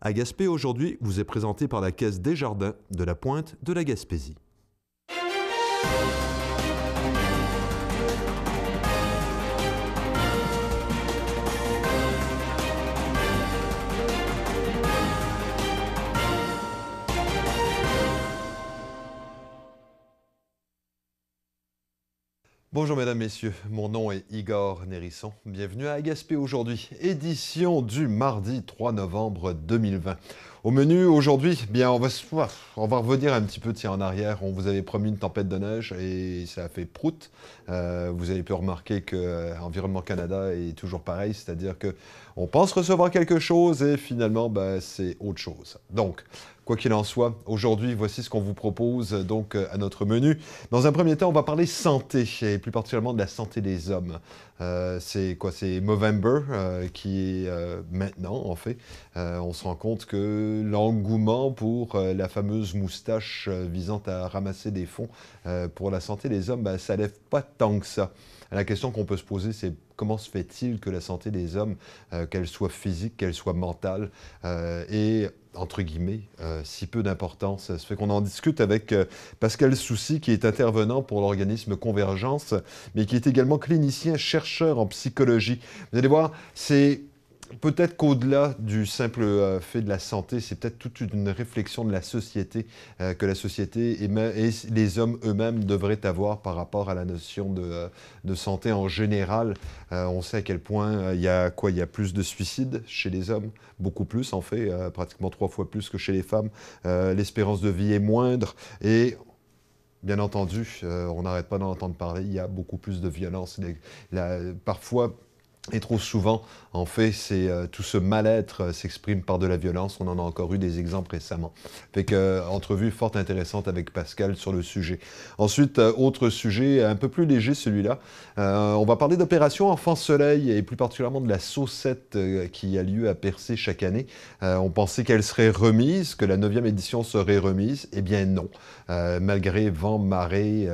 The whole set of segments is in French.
à Gaspé aujourd'hui vous est présenté par la Caisse des Jardins de la Pointe de la Gaspésie. Bonjour mesdames, messieurs, mon nom est Igor Nérisson. Bienvenue à Agaspé aujourd'hui, édition du mardi 3 novembre 2020. Au menu aujourd'hui, bien on va, on va revenir un petit peu tiens, en arrière. On vous avait promis une tempête de neige et ça a fait prout. Euh, vous avez pu remarquer que euh, Environnement Canada est toujours pareil, c'est-à-dire que on pense recevoir quelque chose et finalement ben, c'est autre chose. Donc Quoi qu'il en soit, aujourd'hui, voici ce qu'on vous propose euh, donc euh, à notre menu. Dans un premier temps, on va parler santé et plus particulièrement de la santé des hommes. Euh, c'est quoi C'est Movember euh, qui est maintenant, en fait. on se rend compte que l'engouement pour la fameuse moustache visant à ramasser des fonds pour la santé des hommes, ben, ça lève pas tant que ça. La question qu'on peut se poser, c'est comment se fait-il que la santé des hommes, qu'elle soit physique, qu'elle soit mentale, euh, et entre guillemets, euh, si peu d'importance. ce fait qu'on en discute avec euh, Pascal Soucy, qui est intervenant pour l'organisme Convergence, mais qui est également clinicien, chercheur en psychologie. Vous allez voir, c'est peut-être qu'au-delà du simple euh, fait de la santé, c'est peut-être toute une réflexion de la société euh, que la société et, les hommes eux-mêmes devraient avoir par rapport à la notion de, euh, santé en général. on sait à quel point il y a quoi Il y a plus de suicides chez les hommes, beaucoup plus en fait, pratiquement trois fois plus que chez les femmes. L'espérance de vie est moindre et Bien entendu, on n'arrête pas d'en entendre parler, il y a beaucoup plus de violence. parfois, et trop souvent, en fait, c'est euh, tout ce mal-être euh, s'exprime par de la violence. On en a encore eu des exemples récemment. Fait que euh, entrevue forte intéressante avec Pascal sur le sujet. Ensuite, autre sujet un peu plus léger celui-là. on va parler d'opération Enfant Soleil et plus particulièrement de la saucette qui a lieu à Percé chaque année. on pensait qu'elle serait remise, que la 9e édition serait remise. Eh bien non. malgré vent, marée,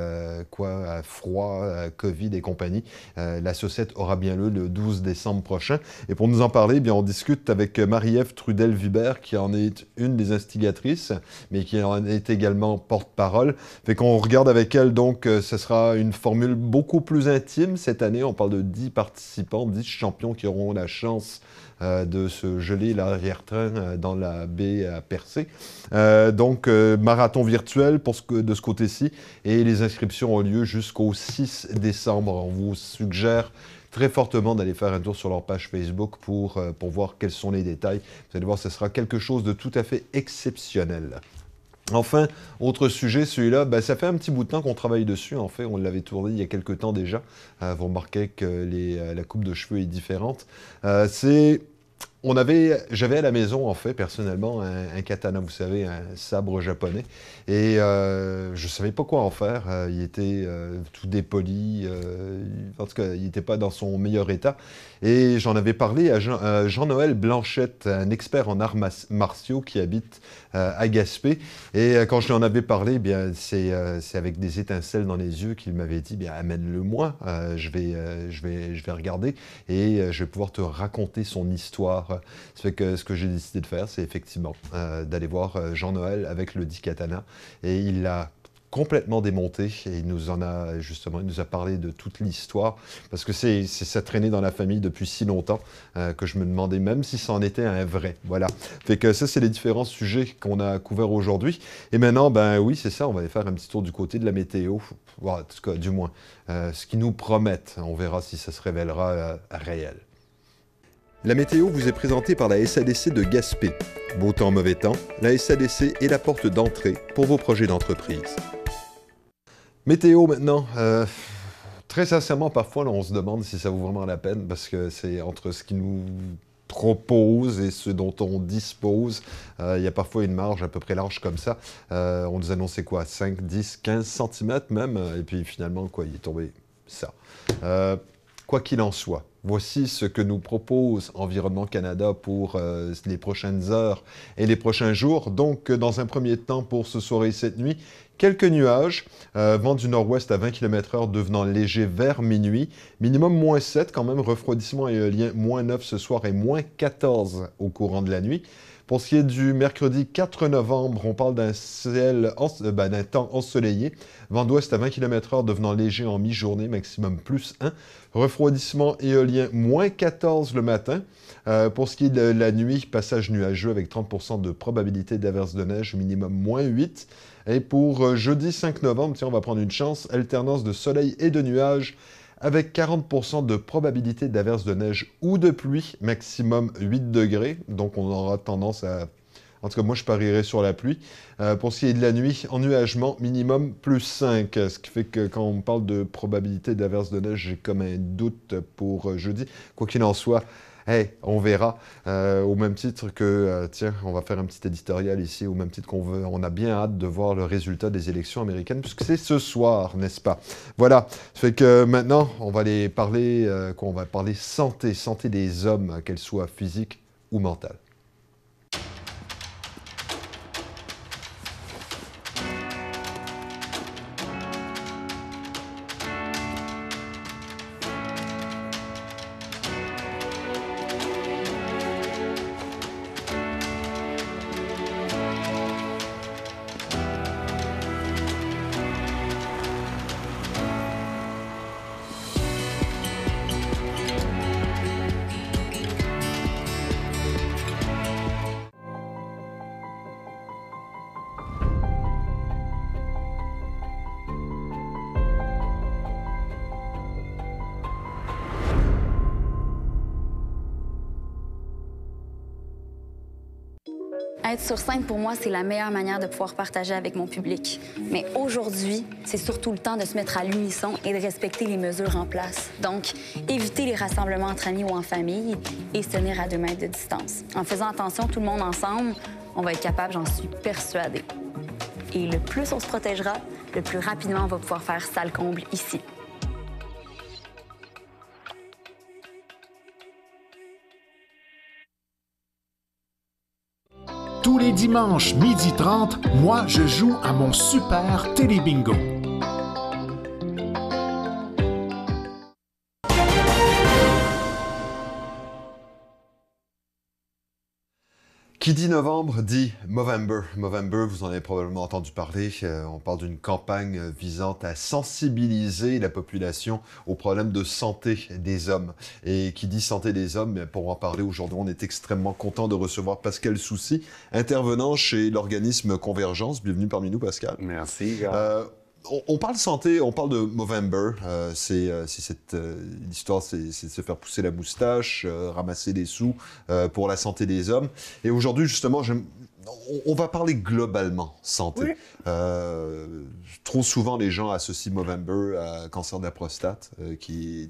quoi, froid, Covid et compagnie, la saucette aura bien lieu le 12 12 décembre prochain. Et pour nous en parler, eh bien, on discute avec euh, Marie-Ève Trudel-Vibert, qui en est une des instigatrices, mais qui en est également porte-parole. Fait qu'on regarde avec elle, donc, euh, ce sera une formule beaucoup plus intime cette année. On parle de 10 participants, 10 champions qui auront la chance euh, de se geler l'arrière-train dans la baie à Percé. donc, marathon virtuel pour ce que, de ce côté-ci. Et les inscriptions ont lieu jusqu'au 6 décembre. On vous suggère très fortement d'aller faire un tour sur leur page Facebook pour, euh, pour voir quels sont les détails. Vous allez voir, ce sera quelque chose de tout à fait exceptionnel. Enfin, autre sujet, celui-là, bah, ça fait un petit bout de temps qu'on travaille dessus. En fait, on l'avait tourné il y a quelques temps déjà. Euh, vous remarquez que euh, la coupe de cheveux est différente. c'est on avait, j'avais à la maison, en fait, personnellement, un, katana, vous savez, un sabre japonais. Et euh, je ne savais pas quoi en faire. Euh, il était euh, tout dépoli. en tout cas, il n'était pas dans son meilleur état. Et j'en avais parlé à euh, Jean-Noël Blanchette, un expert en arts martiaux qui habite euh, à Gaspé. Et euh, quand je lui en avais parlé, eh bien, c'est, avec des étincelles dans les yeux qu'il m'avait dit, bien, amène-le moi, je, vais, je, vais, je vais regarder et je vais pouvoir te raconter son histoire. que ce que j'ai décidé de faire, c'est effectivement d'aller voir Jean-Noël avec le katana Et il a complètement démonté et il nous en a justement il nous a parlé de toute l'histoire parce que c'est ça traînait dans la famille depuis si longtemps euh, que je me demandais même si ça en était un vrai. Voilà. Fait que ça c'est les différents sujets qu'on a couverts aujourd'hui et maintenant ben oui c'est ça on va aller faire un petit tour du côté de la météo en tout cas du moins euh, ce qu'ils nous promettent on verra si ça se révélera euh, réel. La météo vous est présentée par la SADC de Gaspé. Beau temps, mauvais temps, la SADC est la porte d'entrée pour vos projets d'entreprise. Météo maintenant. Euh, très sincèrement, parfois, on se demande si ça vaut vraiment la peine parce que c'est entre ce qui nous propose et ce dont on dispose. Euh, il y a parfois une marge à peu près large comme ça. Euh, on nous annonçait quoi 5, 10, 15 cm même. Et puis finalement, quoi, il est tombé ça. quoi qu'il en soit, Voici ce que nous propose Environnement Canada pour les prochaines heures et les prochains jours. Donc, dans un premier temps, pour ce soir et cette nuit, Quelques nuages, euh, vent du nord-ouest à 20 km h devenant léger vers minuit, minimum moins 7 quand même, refroidissement éolien euh, moins 9 ce soir et moins 14 au courant de la nuit. Pour ce qui est du mercredi 4 novembre, on parle d'un ciel, euh, bah, temps ensoleillé. Vent d'ouest à 20 km/h devenant léger en mi-journée, maximum plus 1. Refroidissement éolien moins 14 le matin. pour ce qui est de la nuit, passage nuageux avec 30% de probabilité d'averse de neige, minimum moins 8. Et pour euh, jeudi 5 novembre, tiens, on va prendre une chance, alternance de soleil et de nuages avec 40% de probabilité d'averse de neige ou de pluie, maximum 8 degrés, donc on aura tendance à... En tout cas, moi, je parierais sur la pluie. Euh, pour ce qui est de la nuit, ennuagement minimum plus 5, ce qui fait que quand on parle de probabilité d'averse de neige, j'ai comme un doute pour euh, jeudi. Quoi qu'il en soit, hey, on verra, euh, au même titre que, euh, tiens, on va faire un petit éditorial ici, au même titre qu'on veut, on a bien hâte de voir le résultat des élections américaines, puisque c'est ce soir, n'est-ce pas Voilà, ça fait que maintenant, on va parler, euh, qu'on va parler santé, santé des hommes, qu'elle soit physique ou mentale. pour moi, c'est la meilleure manière de pouvoir partager avec mon public. Mais aujourd'hui, c'est surtout le temps de se mettre à l'unisson et de respecter les mesures en place. Donc, éviter les rassemblements entre amis ou en famille et se tenir à deux mètres de distance. En faisant attention, tout le monde ensemble, on va être capable, j'en suis persuadée. Et le plus on se protégera, le plus rapidement on va pouvoir faire salle comble ici. tous les dimanches, midi 30, moi, je joue à mon super télé-bingo. Qui dit novembre dit Movember. Movember, vous en avez probablement entendu parler. Euh, on parle d'une campagne visant à sensibiliser la population aux problèmes de santé des hommes. Et qui dit santé des hommes, ben, pour en parler aujourd'hui, on est extrêmement content de recevoir Pascal Soucy, intervenant chez l'organisme Convergence. Bienvenue parmi nous, Pascal. Merci on, parle santé, on parle de Movember. Euh, euh, c'est cette euh, l'histoire, c'est de se faire pousser la moustache, ramasser des sous pour la santé des hommes. Et aujourd'hui, justement, on, va parler globalement santé. trop souvent, les gens associent Movember à cancer de la prostate, qui est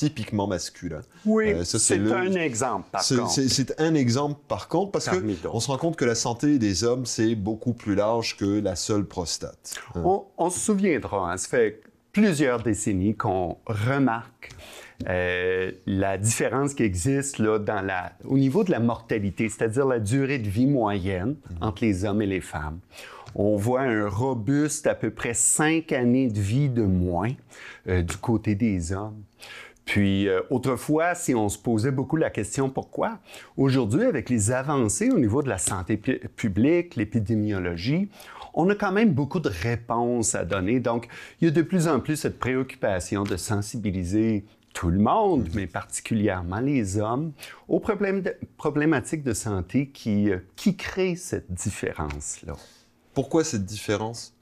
typiquement masculin. Oui, euh, c'est un exemple, par contre. C'est un exemple, par contre, parce qu'on se rend compte que la santé des hommes, c'est beaucoup plus large que la seule prostate. Hein. On, se souviendra, hein, ça fait plusieurs décennies qu'on remarque euh, la différence qui existe là, dans la, au niveau de la mortalité, c'est-à-dire la durée de vie moyenne mhm. entre les hommes et les femmes. On voit un robuste à peu près cinq années de vie de moins euh, du côté des hommes puis euh, autrefois, si on se posait beaucoup la question pourquoi, aujourd'hui, avec les avancées au niveau de la santé publique, l'épidémiologie, on a quand même beaucoup de réponses à donner. Donc, il y a de plus en plus cette préoccupation de sensibiliser tout le monde, mais particulièrement les hommes, aux problématiques de santé qui, euh, qui créent cette différence-là. Pourquoi cette différence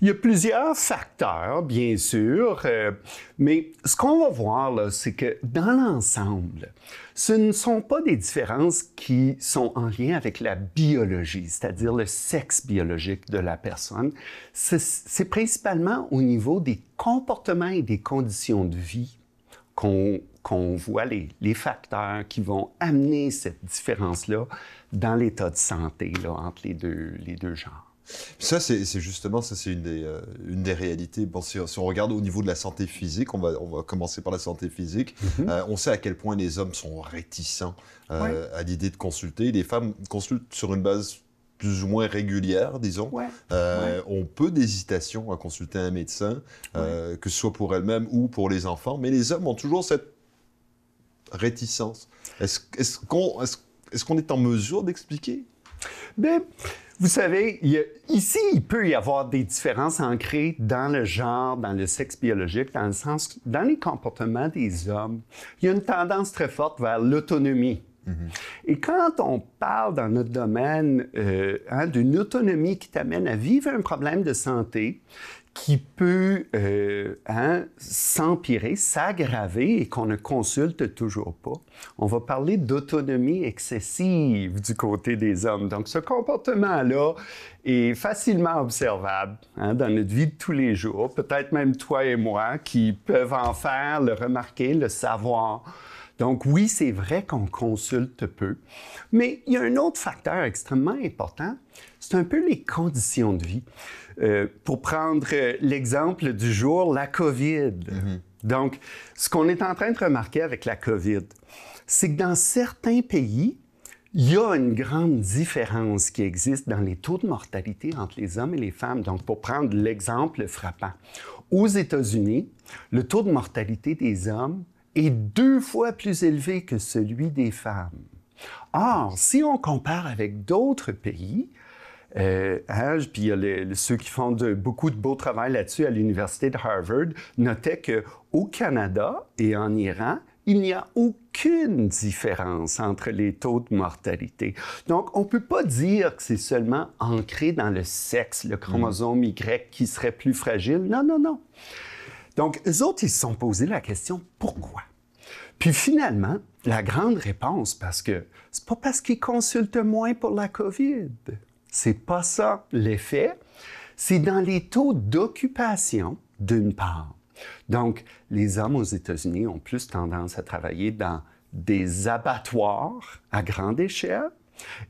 il y a plusieurs facteurs, bien sûr, euh, mais ce qu'on va voir, là, c'est que dans l'ensemble, ce ne sont pas des différences qui sont en lien avec la biologie, c'est-à-dire le sexe biologique de la personne. C'est, principalement au niveau des comportements et des conditions de vie qu'on, voit les, les, facteurs qui vont amener cette différence-là dans l'état de santé là, entre les deux, les deux genres. Ça, c'est justement, ça, c'est une, des, euh, réalités. si, on regarde au niveau de la santé physique, on va, commencer par la santé physique. Mhm. Euh, on sait à quel point les hommes sont réticents euh, à l'idée de consulter. Les femmes consultent sur une base plus ou moins régulière, disons. On peut d'hésitation à consulter un médecin, que ce soit pour elles-mêmes ou pour les enfants, mais les hommes ont toujours cette réticence. Est-ce qu'on est en mesure d'expliquer mais ben, vous savez, ici, il peut y avoir des différences ancrées dans le genre, dans le sexe biologique, dans le sens, dans les comportements des hommes. Il y a une tendance très forte vers l'autonomie. Mm-hmm. Et quand on parle dans notre domaine euh, hein, d'une autonomie qui t'amène à vivre un problème de santé, qui peut euh, hein, s'empirer, s'aggraver et qu'on ne consulte toujours pas. On va parler d'autonomie excessive du côté des hommes. Donc ce comportement-là est facilement observable hein, dans notre vie de tous les jours, peut-être même toi et moi qui peuvent en faire, le remarquer, le savoir. Donc oui, c'est vrai qu'on consulte peu, mais il y a un autre facteur extrêmement important, c'est un peu les conditions de vie. Euh, pour prendre euh, l'exemple du jour, la COVID. Mm-hmm. Donc, ce qu'on est en train de remarquer avec la COVID, c'est que dans certains pays, il y a une grande différence qui existe dans les taux de mortalité entre les hommes et les femmes. Donc, pour prendre l'exemple frappant, aux États-Unis, le taux de mortalité des hommes est deux fois plus élevé que celui des femmes. Or, si on compare avec d'autres pays, euh, hein, puis ceux qui font de, beaucoup de beau travail là-dessus à l'université de Harvard, notaient qu'au Canada et en Iran, il n'y a aucune différence entre les taux de mortalité. Donc, on ne peut pas dire que c'est seulement ancré dans le sexe, le chromosome Y, qui serait plus fragile. Non, non, non. Donc, eux autres, ils se sont posés la question pourquoi? Puis finalement, la grande réponse, parce que c'est pas parce qu'ils consultent moins pour la COVID. C'est pas ça l'effet. C'est dans les taux d'occupation, d'une part. Donc, les hommes aux États-Unis ont plus tendance à travailler dans des abattoirs à grande échelle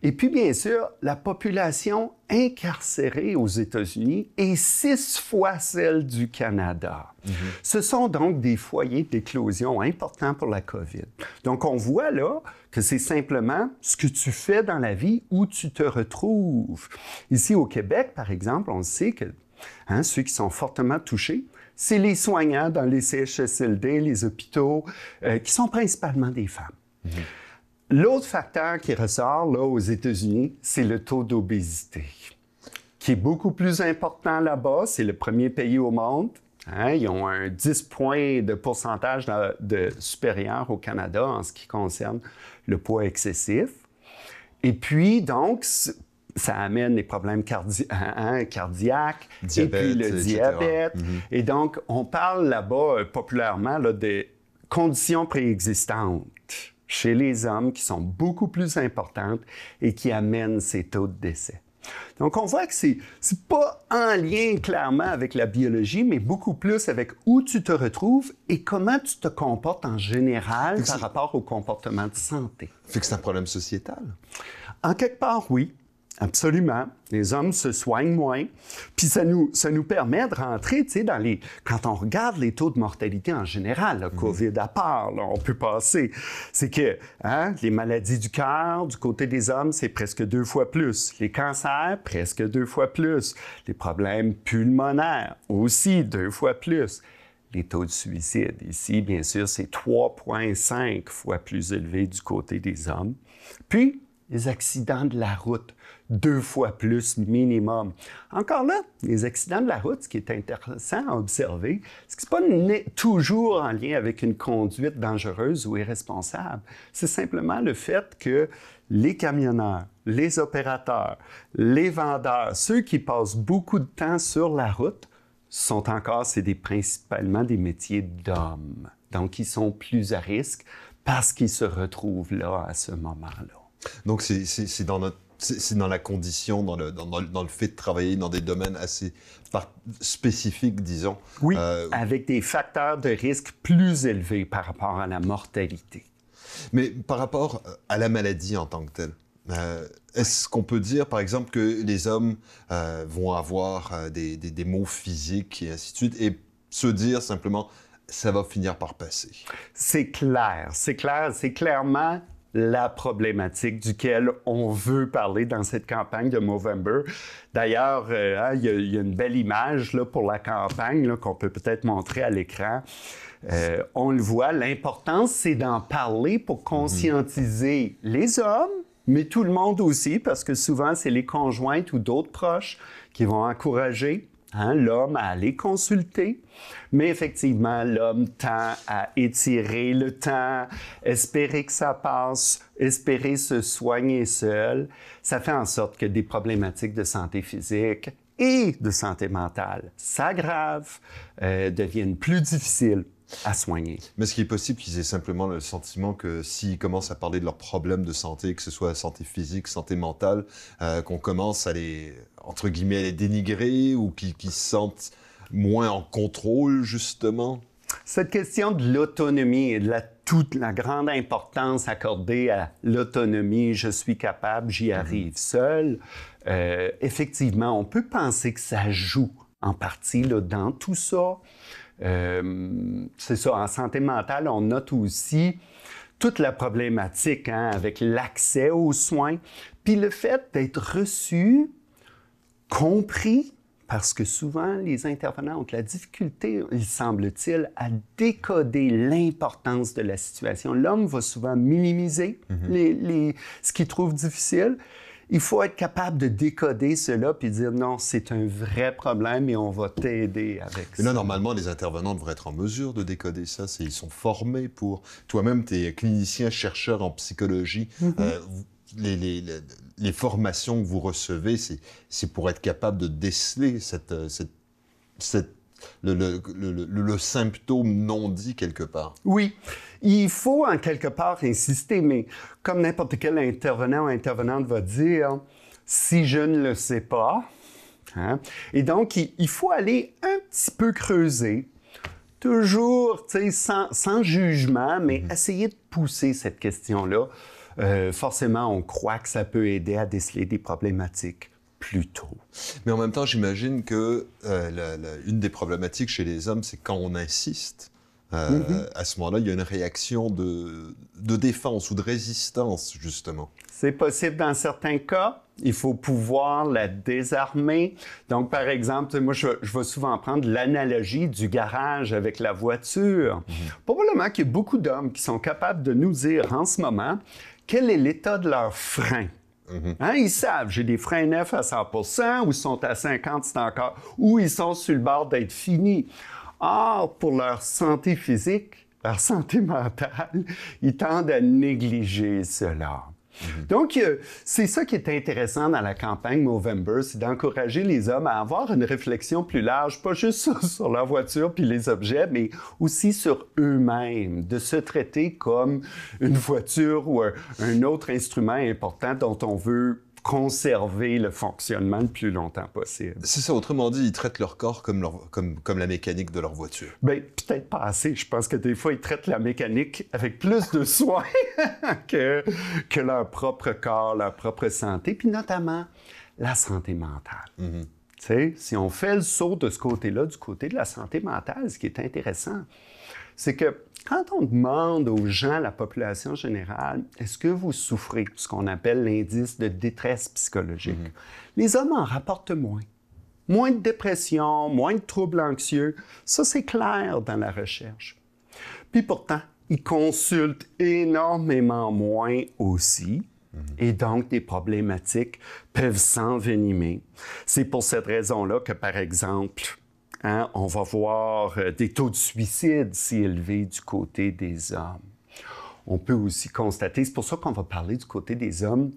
et puis, bien sûr, la population incarcérée aux États-Unis est six fois celle du Canada. Mhm. Ce sont donc des foyers d'éclosion importants pour la COVID. Donc, on voit là que c'est simplement ce que tu fais dans la vie où tu te retrouves. Ici au Québec, par exemple, on sait que hein, ceux qui sont fortement touchés, c'est les soignants dans les CHSLD, les hôpitaux, euh, qui sont principalement des femmes. Mhm. L'autre facteur qui ressort là, aux États-Unis, c'est le taux d'obésité, qui est beaucoup plus important là-bas. C'est le premier pays au monde. Hein. ils ont un 10 points de pourcentage de, supérieur au Canada en ce qui concerne le poids excessif. Et puis, donc, ça amène les problèmes hein, hein, cardiaques et puis le diabète. Et mm-hmm. donc, on parle là-bas euh, populairement des conditions préexistantes chez les hommes qui sont beaucoup plus importantes et qui amènent ces taux de décès. Donc, on voit que c'est, c'est pas en lien clairement avec la biologie, mais beaucoup plus avec où tu te retrouves et comment tu te comportes en général par rapport au comportement de santé. Fait que c'est un problème sociétal. En quelque part, oui. Absolument. Les hommes se soignent moins. Puis ça nous, ça nous permet de rentrer, tu sais, dans les... Quand on regarde les taux de mortalité en général, le mm-hmm. COVID à part, on peut passer. C'est que hein, les maladies du cœur, du côté des hommes, c'est presque deux fois plus. Les cancers, presque deux fois plus. Les problèmes pulmonaires, aussi deux fois plus les taux de suicide. Ici, bien sûr, c'est 3,5 fois plus élevé du côté des hommes. Puis, les accidents de la route deux fois plus minimum. Encore là, les accidents de la route, ce qui est intéressant à observer, ce qui n'est pas toujours en lien avec une conduite dangereuse ou irresponsable. C'est simplement le fait que les camionneurs, les opérateurs, les vendeurs, ceux qui passent beaucoup de temps sur la route, sont encore, c'est des, principalement des métiers d'hommes. Donc, ils sont plus à risque parce qu'ils se retrouvent là à ce moment-là. Donc, c'est dans notre c'est dans la condition, dans le, fait de travailler dans des domaines assez spécifiques, disons. Oui, euh, avec des facteurs de risque plus élevés par rapport à la mortalité. Mais par rapport euh, à la maladie en tant que telle, euh, est-ce qu'on peut dire, par exemple, que les hommes vont avoir des, des maux physiques et ainsi de suite, et se dire simplement, ça va finir par passer? C'est clair, c'est clair, c'est clairement la problématique duquel on veut parler dans cette campagne de Movember. D'ailleurs, euh, hein, il, y, a une belle image pour la campagne qu'on peut peut-être montrer à l'écran. Euh, on le voit, l'importance, c'est d'en parler pour mhm. conscientiser les hommes, mais tout le monde aussi, parce que souvent, c'est les conjointes ou d'autres proches qui vont encourager hein, l'homme à aller consulter mais effectivement, l'homme tend à étirer le temps, espérer que ça passe, espérer se soigner seul. Ça fait en sorte que des problématiques de santé physique et de santé mentale s'aggravent, euh, deviennent plus difficiles à soigner. Mais est ce qui est possible qu'ils aient simplement le sentiment que s'ils commencent à parler de leurs problèmes de santé, que ce soit santé physique, santé mentale, euh, qu'on commence à les, entre guillemets, les dénigrer ou qu'ils se sentent moins en contrôle, justement? Cette question de l'autonomie et de la toute la grande importance accordée à l'autonomie, je suis capable, j'y mhm. arrive seul, euh, effectivement, on peut penser que ça joue en partie là, dans tout ça. Euh, c'est ça, en santé mentale, on note aussi toute la problématique hein, avec l'accès aux soins, puis le fait d'être reçu, compris, parce que souvent, les intervenants ont la difficulté, il semble-t-il, à décoder l'importance de la situation. L'homme va souvent minimiser mhm. les, ce qu'il trouve difficile. Il faut être capable de décoder cela puis dire non, c'est un vrai problème et on va t'aider avec Mais Là, normalement, les intervenants devraient être en mesure de décoder ça. Ils sont formés pour. Toi-même, tu es clinicien, chercheur en psychologie. Mhm. Euh, les, formations que vous recevez, c'est pour être capable de déceler cette, euh, le, symptôme non dit quelque part. Oui, il faut en quelque part insister, mais comme n'importe quel intervenant ou intervenante va dire, si je ne le sais pas, hein, et donc il, faut aller un petit peu creuser, toujours sans, sans jugement, mais mm-hmm. essayer de pousser cette question-là euh, forcément, on croit que ça peut aider à déceler des problématiques plus tôt. Mais en même temps, j'imagine que euh, une des problématiques chez les hommes, c'est quand on insiste. Euh, mm-hmm. À ce moment-là, il y a une réaction de, défense ou de résistance, justement. C'est possible dans certains cas. Il faut pouvoir la désarmer. Donc, par exemple, moi, je, veux vais souvent prendre l'analogie du garage avec la voiture. Mm-hmm. Probablement qu'il y a beaucoup d'hommes qui sont capables de nous dire en ce moment, quel est l'état de leurs freins? Mm-hmm. Hein, ils savent, j'ai des freins neufs à 100 ou ils sont à 50, c'est encore, ou ils sont sur le bord d'être finis. Or, pour leur santé physique, leur santé mentale, ils tendent à négliger cela. Mhm. Donc, euh, c'est ça qui est intéressant dans la campagne Movember, c'est d'encourager les hommes à avoir une réflexion plus large, pas juste sur, leur voiture puis les objets, mais aussi sur eux-mêmes, de se traiter comme une voiture ou un autre instrument important dont on veut conserver le fonctionnement le plus longtemps possible. C'est ça, autrement dit, ils traitent leur corps comme, comme, comme la mécanique de leur voiture. Bien, peut-être pas assez. Je pense que des fois, ils traitent la mécanique avec plus de soin que, que leur propre corps, leur propre santé, puis notamment la santé mentale. Mm-hmm. si on fait le saut de ce côté-là, du côté de la santé mentale, ce qui est intéressant, c'est que quand on demande aux gens, la population générale, est-ce que vous souffrez de ce qu'on appelle l'indice de détresse psychologique, mhm. les hommes en rapportent moins. Moins de dépression, moins de troubles anxieux. Ça, c'est clair dans la recherche. Puis pourtant, ils consultent énormément moins aussi. Mhm. Et donc, des problématiques peuvent s'envenimer. C'est pour cette raison-là que, par exemple, Hein? On va voir euh, des taux de suicide si élevés du côté des hommes. On peut aussi constater, c'est pour ça qu'on va parler du côté des hommes,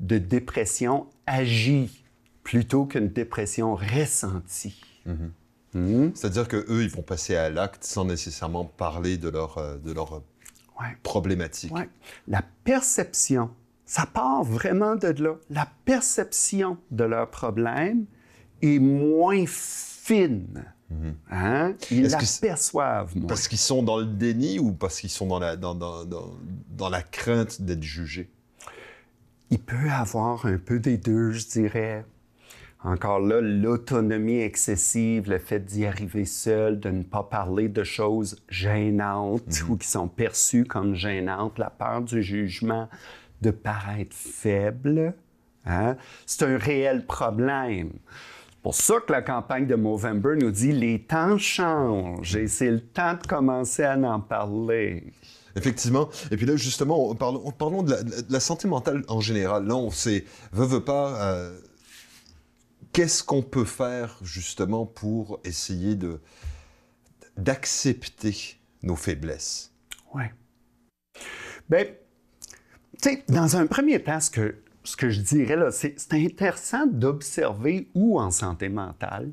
de dépression agie plutôt qu'une dépression ressentie. Mm-hmm. Hmm? C'est-à-dire qu'eux, ils vont passer à l'acte sans nécessairement parler de leur, euh, de leur euh, problématique. La perception, ça part vraiment de là. La perception de leur problème est moins forte. Hein? Ils la perçoivent. Moi. Parce qu'ils sont dans le déni ou parce qu'ils sont dans la, dans, dans, dans, la crainte d'être jugés? Il peut avoir un peu des deux, je dirais. Encore là, l'autonomie excessive, le fait d'y arriver seul, de ne pas parler de choses gênantes mhm. ou qui sont perçues comme gênantes, la peur du jugement, de paraître faible, hein? c'est un réel problème pour ça que la campagne de Movember nous dit les temps changent et c'est le temps de commencer à en parler. Effectivement. Et puis là, justement, parlons de la, santé mentale en général. Là, on sait, veut, veut pas, euh, qu'est-ce qu'on peut faire justement pour essayer de, d'accepter nos faiblesses? Oui. Ben, tu sais, dans un premier temps, ce que ce que je dirais là, c'est, c'est intéressant d'observer où en santé mentale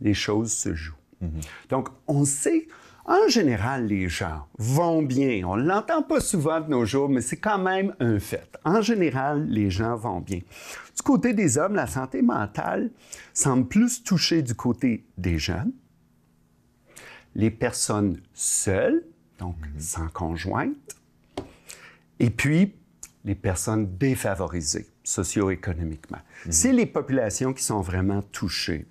les choses se jouent. Mm-hmm. Donc, on sait, en général, les gens vont bien. On ne l'entend pas souvent de nos jours, mais c'est quand même un fait. En général, les gens vont bien. Du côté des hommes, la santé mentale semble plus touchée du côté des jeunes, les personnes seules, donc mm-hmm. sans conjointe, et puis les personnes défavorisées socio-économiquement. Mhm. C'est les populations qui sont vraiment touchées.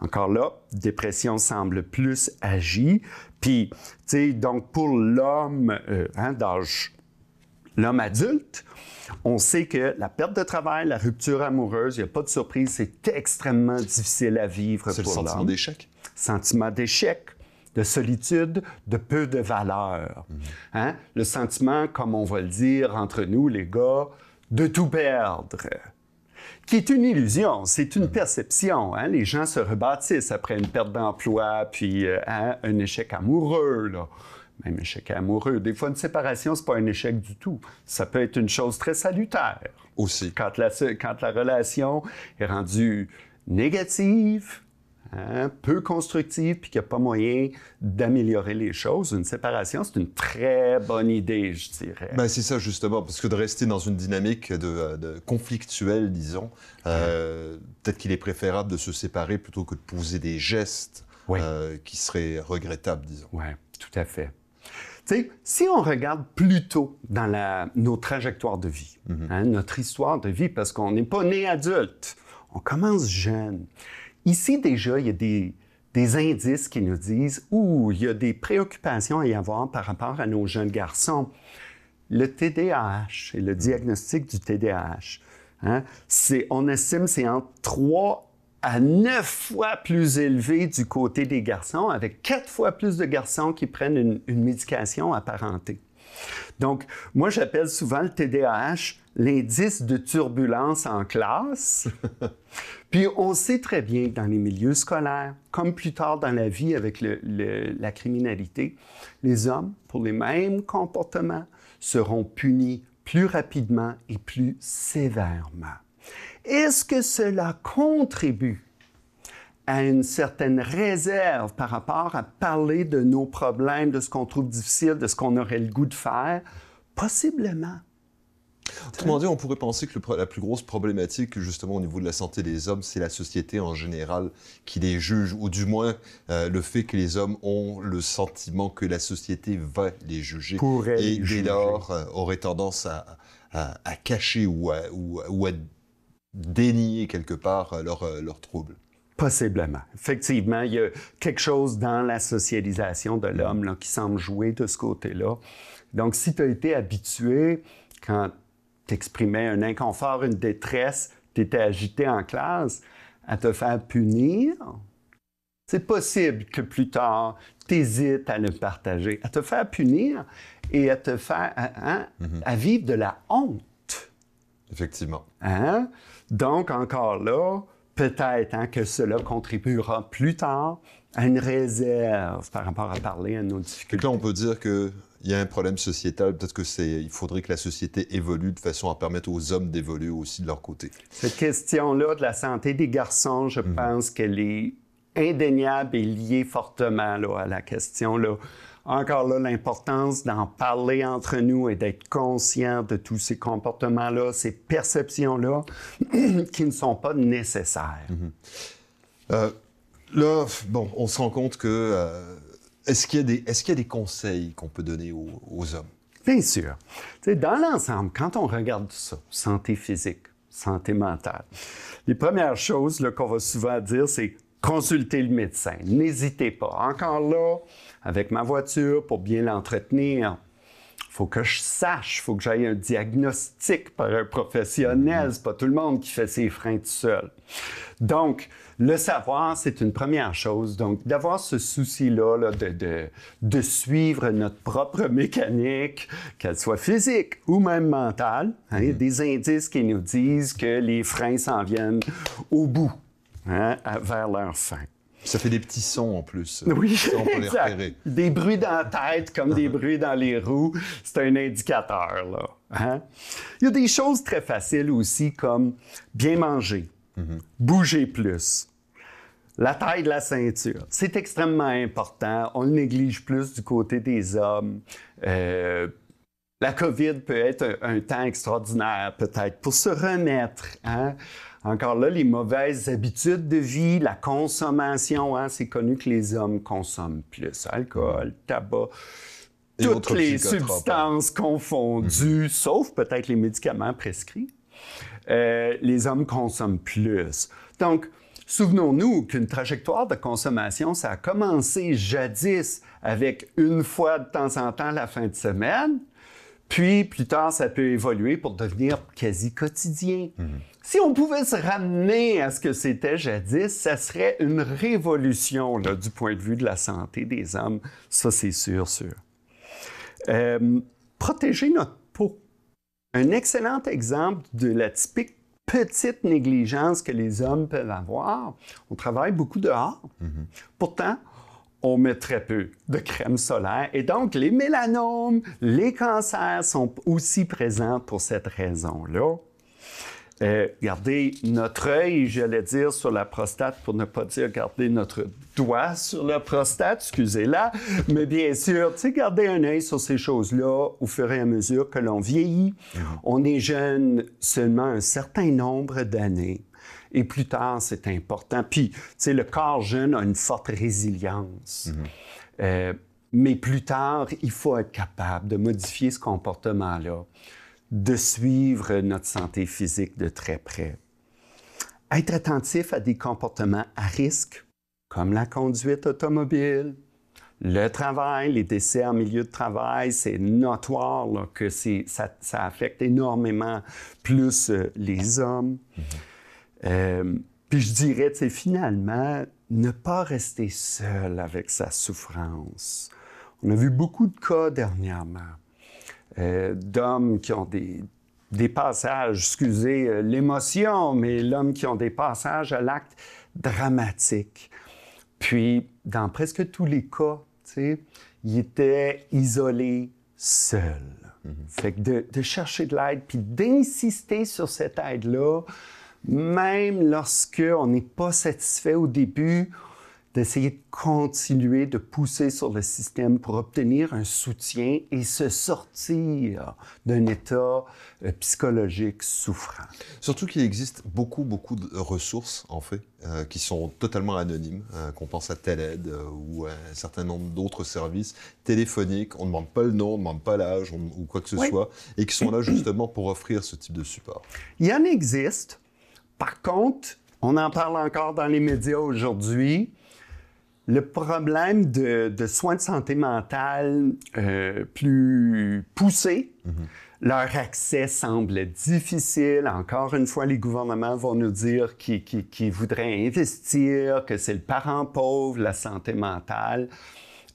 Encore là, dépression semble plus agie. Puis, tu sais, donc pour l'homme euh, hein, d'âge, l'homme adulte, on sait que la perte de travail, la rupture amoureuse, il n'y a pas de surprise, c'est extrêmement difficile à vivre pour l'homme. C'est le sentiment d'échec. Sentiment d'échec, de solitude, de peu de valeur. Mhm. Hein? Le sentiment, comme on va le dire entre nous, les gars, de tout perdre qui est une illusion, c'est une mhm. perception. Hein? Les gens se rebâtissent après une perte d'emploi, puis euh, hein, un échec amoureux, même échec amoureux. Des fois, une séparation, c'est pas un échec du tout. Ça peut être une chose très salutaire. Aussi. quand la relation est rendue négative, Hein, peu constructive, puis qu'il n'y a pas moyen d'améliorer les choses, une séparation, c'est une très bonne idée, je dirais. Ben, c'est ça, justement, parce que de rester dans une dynamique de, conflictuelle, disons, euh, peut-être qu'il est préférable de se séparer plutôt que de poser des gestes euh, qui seraient regrettables, disons. Oui, tout à fait. sais, si on regarde plutôt dans la, nos trajectoires de vie, mhm. hein, notre histoire de vie, parce qu'on n'est pas né adulte, on commence jeune. Ici, déjà, il y a des, indices qui nous disent où il y a des préoccupations à y avoir par rapport à nos jeunes garçons. Le TDAH et le diagnostic du TDAH, hein, on estime c'est entre 3 à 9 fois plus élevé du côté des garçons, avec 4 fois plus de garçons qui prennent une, une médication apparentée. Donc, moi, j'appelle souvent le TDAH l'indice de turbulence en classe. Puis on sait très bien dans les milieux scolaires, comme plus tard dans la vie avec la criminalité, les hommes, pour les mêmes comportements, seront punis plus rapidement et plus sévèrement. Est-ce que cela contribue à une certaine réserve par rapport à parler de nos problèmes, de ce qu'on trouve difficile, de ce qu'on aurait le goût de faire? Possiblement. Autrement dit, on pourrait penser que la plus grosse problématique, justement, au niveau de la santé des hommes, c'est la société en général qui les juge, ou du moins euh, le fait que les hommes ont le sentiment que la société va les juger. et dès lors, euh, aurait tendance à, cacher ou à, ou, dénier quelque part euh, leurs troubles. Possiblement. Effectivement, il y a quelque chose dans la socialisation de l'homme qui semble jouer de ce côté-là. Donc, si tu as été habitué, quand t'exprimais un inconfort, une détresse, t'étais agité en classe, à te faire punir, c'est possible que plus tard, t'hésites à le partager, à te faire punir et à te faire, à mhm. vivre de la honte. Effectivement. Hein? Donc, encore là, peut-être hein, que cela contribuera plus tard à une réserve par rapport à parler à nos difficultés. là, on peut dire que il y a un problème sociétal. Peut-être que c'est, il faudrait que la société évolue de façon à permettre aux hommes d'évoluer aussi de leur côté. Cette question-là de la santé des garçons, je mhm. pense qu'elle est indéniable et liée fortement là, à la question là. Encore là, l'importance d'en parler entre nous et d'être conscient de tous ces comportements-là, ces perceptions-là, qui ne sont pas nécessaires. Mhm. Euh, là, bon, on se rend compte que euh, est-ce qu'il y, a des, conseils qu'on peut donner aux, hommes? Bien sûr. dans l'ensemble, quand on regarde tout ça, santé physique, santé mentale, les premières choses qu'on va souvent dire, c'est consulter le médecin. N'hésitez pas. Encore là, avec ma voiture, pour bien l'entretenir, il faut que je sache, il faut que j'aille un diagnostic par un professionnel. Mm-hmm. C'est pas tout le monde qui fait ses freins tout seul. Donc, le savoir, c'est une première chose. Donc, d'avoir ce souci-là de, suivre notre propre mécanique, qu'elle soit physique ou même mentale, hein, mhm. des indices qui nous disent que les freins s'en viennent au bout, hein, vers leur fin. Ça fait des petits sons en plus. Euh, oui, des bruits dans la tête comme des uh-huh. bruits dans les roues, c'est un indicateur. Hein. Il y a des choses très faciles aussi comme bien manger, mhm. bouger plus, la taille de la ceinture, c'est extrêmement important. On le néglige plus du côté des hommes. Euh, la COVID peut être un, temps extraordinaire, peut-être, pour se renaître. Hein. Encore là, les mauvaises habitudes de vie, la consommation, hein. c'est connu que les hommes consomment plus. Alcool, tabac, toutes les substances confondues, mhm. sauf peut-être les médicaments prescrits. Euh, les hommes consomment plus. Donc, Souvenons-nous qu'une trajectoire de consommation, ça a commencé jadis avec une fois de temps en temps la fin de semaine, puis plus tard, ça peut évoluer pour devenir quasi quotidien. Mhm. Si on pouvait se ramener à ce que c'était jadis, ça serait une révolution du point de vue de la santé des hommes. Ça, c'est sûr, sûr. Euh, protéger notre peau. Un excellent exemple de la typique petite négligence que les hommes peuvent avoir. On travaille beaucoup dehors. Mhm. Pourtant, on met très peu de crème solaire et donc les mélanomes, les cancers sont aussi présents pour cette raison-là. Euh, garder notre œil, j'allais dire, sur la prostate, pour ne pas dire garder notre doigt sur la prostate, excusez-la, mais bien sûr, tu sais, garder un œil sur ces choses-là au fur et à mesure que l'on vieillit. Mm-hmm. On est jeune seulement un certain nombre d'années. Et plus tard, c'est important. Puis, tu sais, le corps jeune a une forte résilience. Mm-hmm. Euh, mais plus tard, il faut être capable de modifier ce comportement-là de suivre notre santé physique de très près. Être attentif à des comportements à risque, comme la conduite automobile, le travail, les décès en milieu de travail, c'est notoire que ça, ça, affecte énormément plus euh, les hommes. Mm-hmm. Euh, puis je dirais, c'est finalement, ne pas rester seul avec sa souffrance. On a vu beaucoup de cas dernièrement. Euh, d'hommes qui ont des, passages, excusez euh, l'émotion, mais l'homme qui ont des passages à l'acte dramatique. Puis, dans presque tous les cas, il était isolé, seul. Mhm. Fait que de, chercher de l'aide, puis d'insister sur cette aide-là, même lorsque on n'est pas satisfait au début, d'essayer de continuer de pousser sur le système pour obtenir un soutien et se sortir d'un état euh, psychologique souffrant. Surtout qu'il existe beaucoup, beaucoup de ressources, en fait, euh, qui sont totalement anonymes, euh, qu'on pense à TELED aide ou à un certain nombre d'autres services téléphoniques. On ne demande pas le nom, on ne demande pas l'âge ou quoi que ce soit, et qui sont là justement pour offrir ce type de support. Il y en existe. Par contre, on en parle encore dans les médias aujourd'hui. Le problème de, soins de santé mentale euh, plus poussés, leur accès semble difficile. Encore une fois, les gouvernements vont nous dire qu'ils voudraient investir, que c'est le parent pauvre, la santé mentale.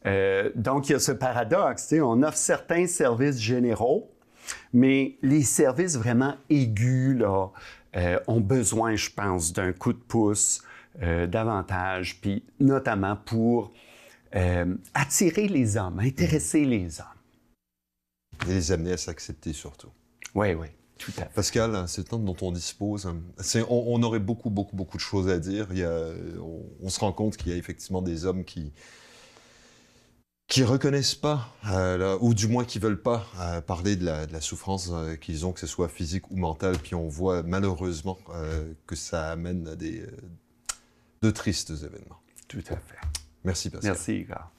Euh, donc, il y a ce paradoxe. On offre certains services généraux, mais les services vraiment aigus euh, ont besoin, je pense, d'un coup de pouce euh, davantage, puis notamment pour euh, attirer les hommes, intéresser mm. les hommes. Et les amener à s'accepter surtout. Oui, oui. Tout à fait. Pascal, c'est le temps dont on dispose. On, on, aurait beaucoup, beaucoup, beaucoup de choses à dire. Il on, se rend compte qu'il y a effectivement des hommes qui, qui reconnaissent pas, euh, ou du moins qui veulent pas parler de la, souffrance qu'ils ont, que ce soit physique ou mentale. Puis on voit malheureusement que ça amène à des, de tristes événements. Tout à fait. Merci Pascal. Merci Igor.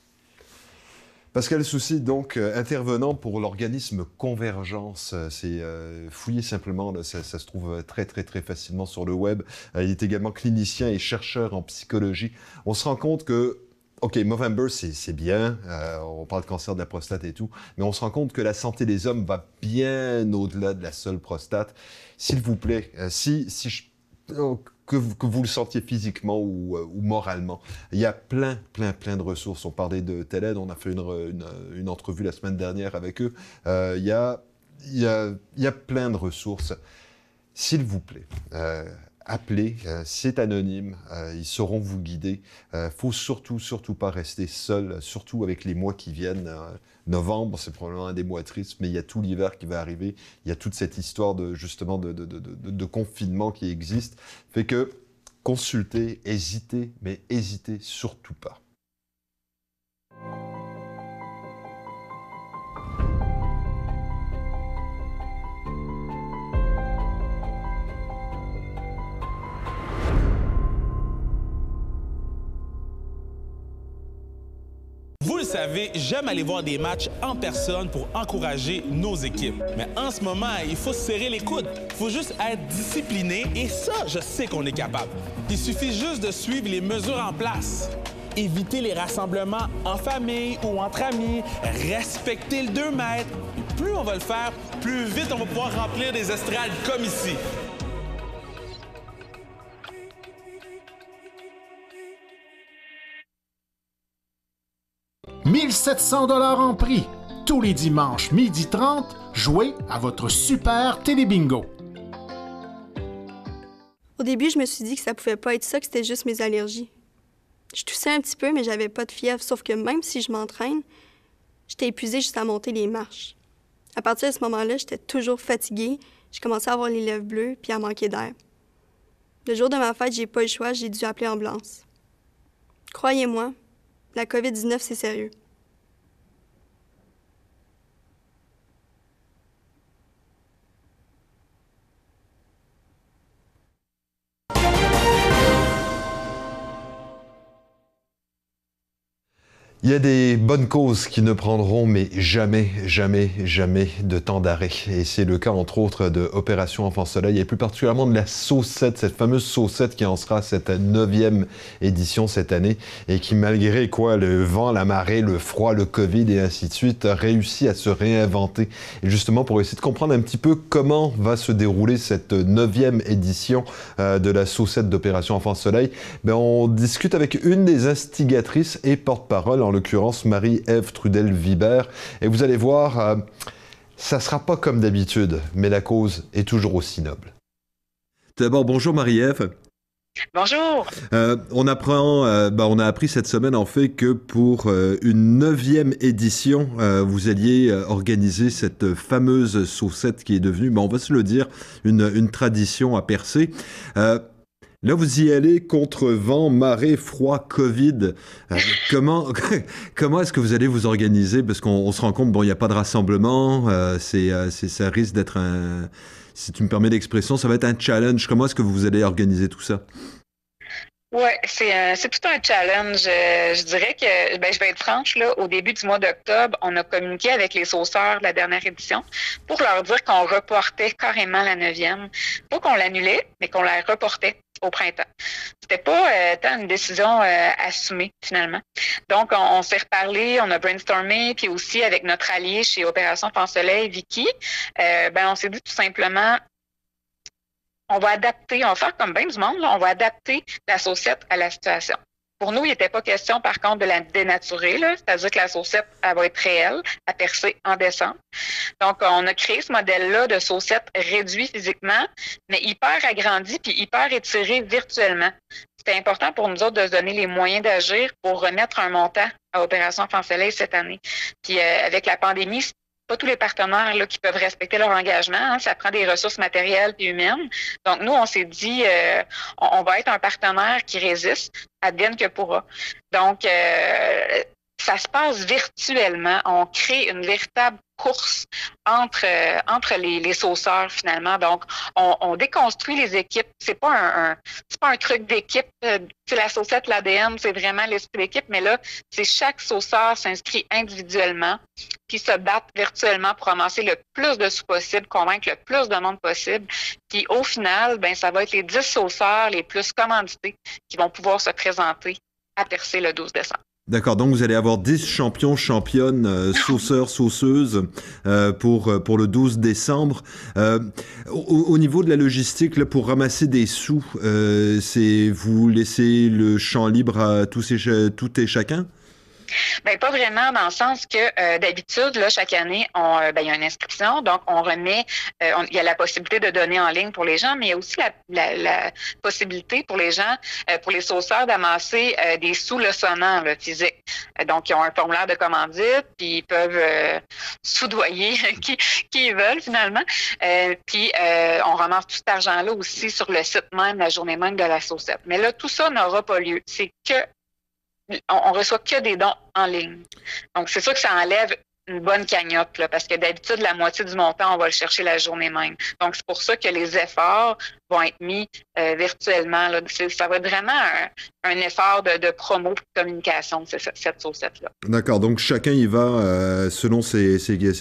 Pascal Souci, donc euh, intervenant pour l'organisme Convergence, euh, c'est euh, fouillé simplement, ça, se trouve très très très facilement sur le web. il est également clinicien et chercheur en psychologie. On se rend compte que OK, Movember, c'est bien, on parle de cancer de la prostate et tout, mais on se rend compte que la santé des hommes va bien au-delà de la seule prostate. S'il vous plaît, si, si je que, vous le sentiez physiquement euh, ou, moralement. Il y a plein, plein, plein de ressources. On parlait de TELED, on a fait une, entrevue la semaine dernière avec eux. Euh, il, y a, plein de ressources. S'il vous plaît, euh, appelez, c'est anonyme, ils sauront vous guider. faut surtout, surtout pas rester seul, surtout avec les mois qui viennent. Novembre, c'est probablement un des mois tristes, mais il y a tout l'hiver qui va arriver. Il y a toute cette histoire de justement de, confinement qui existe. Fait que consultez, hésitez, mais hésitez surtout pas. Vous le savez, j'aime aller voir des matchs en personne pour encourager nos équipes. Mais en ce moment, il faut serrer les coudes. Il faut juste être discipliné et ça, je sais qu'on est capable. Il suffit juste de suivre les mesures en place. Éviter les rassemblements en famille ou entre amis, respecter le 2 mètres. Plus on va le faire, plus vite on va pouvoir remplir des estrades comme ici. 1700 dollars en prix. Tous les dimanches, midi 30, jouez à votre super télébingo. Au début, je me suis dit que ça pouvait pas être ça, que c'était juste mes allergies. Je toussais un petit peu, mais j'avais pas de fièvre, sauf que même si je m'entraîne, j'étais épuisée juste à monter les marches. À partir de ce moment-là, j'étais toujours fatiguée, j'ai commencé à avoir les lèvres bleues puis à manquer d'air. Le jour de ma fête, j'ai pas eu le choix, j'ai dû appeler ambulance. Croyez-moi, la COVID-19, c'est sérieux. Il y a des bonnes causes qui ne prendront mais jamais, jamais, jamais de temps d'arrêt. Et c'est le cas entre autres de Opération Enfant Soleil et plus particulièrement de la saucette, cette fameuse saucette qui en sera cette neuvième édition cette année et qui malgré quoi le vent, la marée, le froid, le Covid et ainsi de suite réussit réussi à se réinventer. Et justement pour essayer de comprendre un petit peu comment va se dérouler cette neuvième édition euh, de la saucette d'Opération Enfant Soleil, ben, on discute avec une des instigatrices et porte-parole en l'occurrence Marie-Ève Trudel-Vibert. Et vous allez voir, euh, ça ne sera pas comme d'habitude, mais la cause est toujours aussi noble. D'abord, bonjour Marie-Ève. Bonjour. Euh, on apprend, euh, ben, on a appris cette semaine en fait que pour une neuvième édition, vous alliez organiser cette fameuse saucette qui est devenue, ben, on va se le dire, une tradition à percer. Là, vous y allez contre vent, marée, froid, Covid. Euh, comment comment est-ce que vous allez vous organiser Parce qu'on se rend compte, bon, il n'y a pas de rassemblement, euh, euh, c'est, ça risque d'être un, si tu me permets l'expression, ça va être un challenge. Comment est-ce que vous allez organiser tout ça oui, c'est tout un challenge. Je dirais que, ben, je vais être franche, au début du mois d'octobre, on a communiqué avec les sauceurs de la dernière édition pour leur dire qu'on reportait carrément la neuvième. Pas qu'on l'annulait, mais qu'on la reportait au printemps. C'était pas euh, tant une décision euh, assumée finalement. Donc on, s'est reparlé, on a brainstormé, puis aussi avec notre allié chez Opération Soleil, Vicky, euh, ben, on s'est dit tout simplement on va adapter, on va faire comme bien du monde, on va adapter la saucette à la situation. Pour nous, il n'était pas question, par contre, de la dénaturer, c'est-à-dire que la saucette, elle va être réelle, à percer en décembre. Donc, on a créé ce modèle-là de saucette réduit physiquement, mais hyper agrandi puis hyper étiré virtuellement. C'était important pour nous autres de se donner les moyens d'agir pour remettre un montant à Opération Enfant cette année. Puis, euh, avec la pandémie, pas tous les partenaires là, qui peuvent respecter leur engagement. Hein. Ça prend des ressources matérielles et humaines. Donc, nous, on s'est dit, euh, on, va être un partenaire qui résiste, à bien que pourra. Donc, euh, ça se passe virtuellement. On crée une véritable course entre, euh, entre les, les, sauceurs finalement. Donc, on, déconstruit les équipes. C'est pas un, pas un truc d'équipe. Euh, c'est la saucette, l'ADN, c'est vraiment l'esprit d'équipe. Mais là, c'est chaque sauceur s'inscrit individuellement puis se bat virtuellement pour amasser le plus de sous possible, convaincre le plus de monde possible. Puis au final, ben ça va être les 10 sauceurs les plus commandités qui vont pouvoir se présenter à percer le 12 décembre. D'accord, donc vous allez avoir 10 champions, championnes, euh, ah. sauceurs, sauceuses euh, pour, euh, pour le 12 décembre. au, niveau de la logistique, pour ramasser des sous, c'est vous laissez le champ libre à tous et, tout et chacun ben, pas vraiment, dans le sens que euh, d'habitude, là, chaque année, on, euh, ben, il y a une inscription, donc on remet, euh, il y a la possibilité de donner en ligne pour les gens, mais il y a aussi la, possibilité pour les gens, pour les sauceurs, d'amasser des sous-leçonnants le physiques. donc, ils ont un formulaire de commandite, puis ils peuvent soudoyer qui, ils veulent finalement. puis, on ramasse tout cet argent-là aussi sur le site même, la journée même de la saucette. Mais là, tout ça n'aura pas lieu. C'est que on, ne reçoit que des dons en ligne. Donc, c'est sûr que ça enlève une bonne cagnotte, parce que d'habitude, la moitié du montant, on va le chercher la journée même. Donc, c'est pour ça que les efforts vont être mis euh, virtuellement. Là. Ça va être vraiment un, effort de, de, promo de communication, cette source là D'accord. Donc, chacun y va euh, selon ses,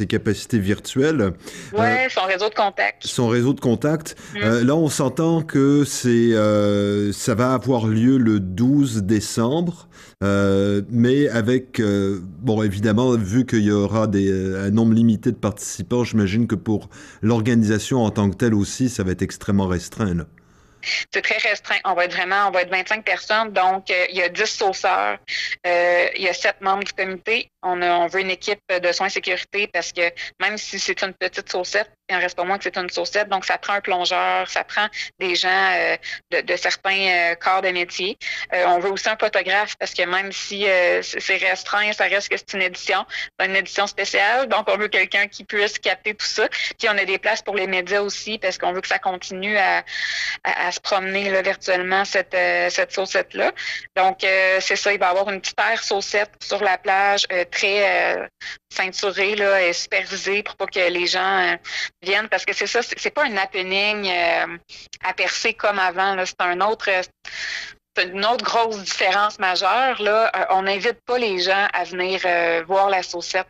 capacités virtuelles. Euh, oui, son réseau de contact. Son réseau de contact. Mm. là, on s'entend que c'est ça va avoir lieu le 12 décembre, mais avec, bon, évidemment, vu qu'il y aura des, un nombre limité de participants, j'imagine que pour l'organisation en tant que telle aussi, ça va être extrêmement restreint. C'est très restreint. On va être vraiment, on va être 25 personnes, donc euh, il y a 10 sauceurs, euh, il y a 7 membres du comité on, veut une équipe de soins sécurité parce que même si c'est une petite saucette, il en reste pas moins que c'est une saucette. Donc, ça prend un plongeur, ça prend des gens euh, de, certains euh, corps de métier. Euh, on veut aussi un photographe parce que même si c'est restreint, ça reste que c'est une édition, une édition spéciale. Donc, on veut quelqu'un qui puisse capter tout ça. Puis, on a des places pour les médias aussi parce qu'on veut que ça continue à, se promener virtuellement, cette, saucette-là. Donc, c'est ça, il va y avoir une petite paire saucette sur la plage très euh, ceinturé, là, et supervisé pour pas que les gens euh, viennent. Parce que c'est ça, c'est pas un happening euh, à percer comme avant. C'est un autre une autre grosse différence majeure, là, on n'invite pas les gens à venir voir la saucette.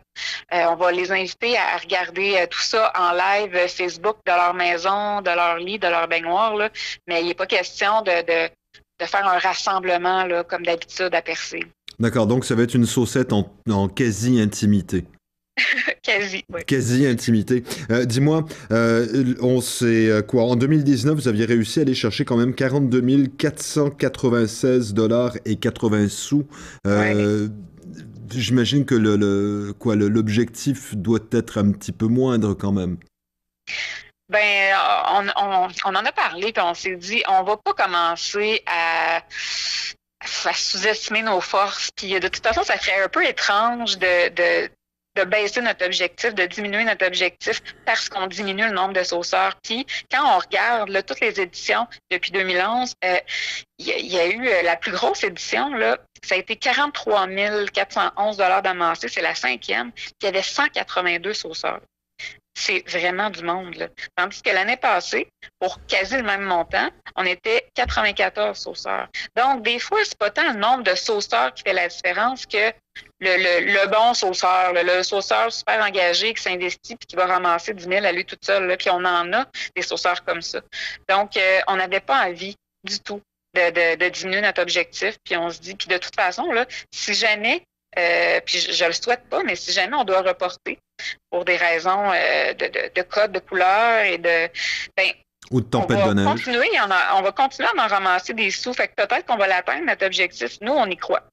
on va les inviter à regarder tout ça en live Facebook de leur maison, de leur lit, de leur baignoire, mais il n'est pas question de, faire un rassemblement là, comme d'habitude à percer. D'accord, donc ça va être une saucette en, quasi-intimité. Quasi, oui. Quasi intimité. Euh, dis-moi, euh, on sait euh, quoi En 2019, vous aviez réussi à aller chercher quand même 42 496 dollars et 80 sous. J'imagine que le, quoi l'objectif doit être un petit peu moindre quand même. Ben, on, on en a parlé, puis on s'est dit, on va pas commencer à à sous-estimer nos forces. Puis euh, de toute façon, ça serait un peu étrange de, baisser notre objectif, de diminuer notre objectif parce qu'on diminue le nombre de sauceurs. Puis quand on regarde toutes les éditions depuis 2011, euh, il y, a eu euh, la plus grosse édition, là, ça a été 43 411 d'amassé, c'est la cinquième, puis il y avait 182 sauceurs c'est vraiment du monde. Tandis que l'année passée, pour quasi le même montant, on était 94 sauceurs. Donc, des fois, c'est pas tant le nombre de sauceurs qui fait la différence que le, bon sauceur, le, sauceur super engagé qui s'investit puis qui va ramasser 10 000 à lui toute seule. Là. Puis on en a des sauceurs comme ça. Donc, euh, on n'avait pas envie du tout de, diminuer notre objectif. Puis on se dit, puis de toute façon, là, si jamais, euh, puis je, je le souhaite pas, mais si jamais on doit reporter, pour des raisons euh, de, de, code de couleur et de. Ben, ou de tempête de on, va continuer à en ramasser des sous. Fait que peut-être qu'on va l'atteindre, notre objectif. Nous, on y croit.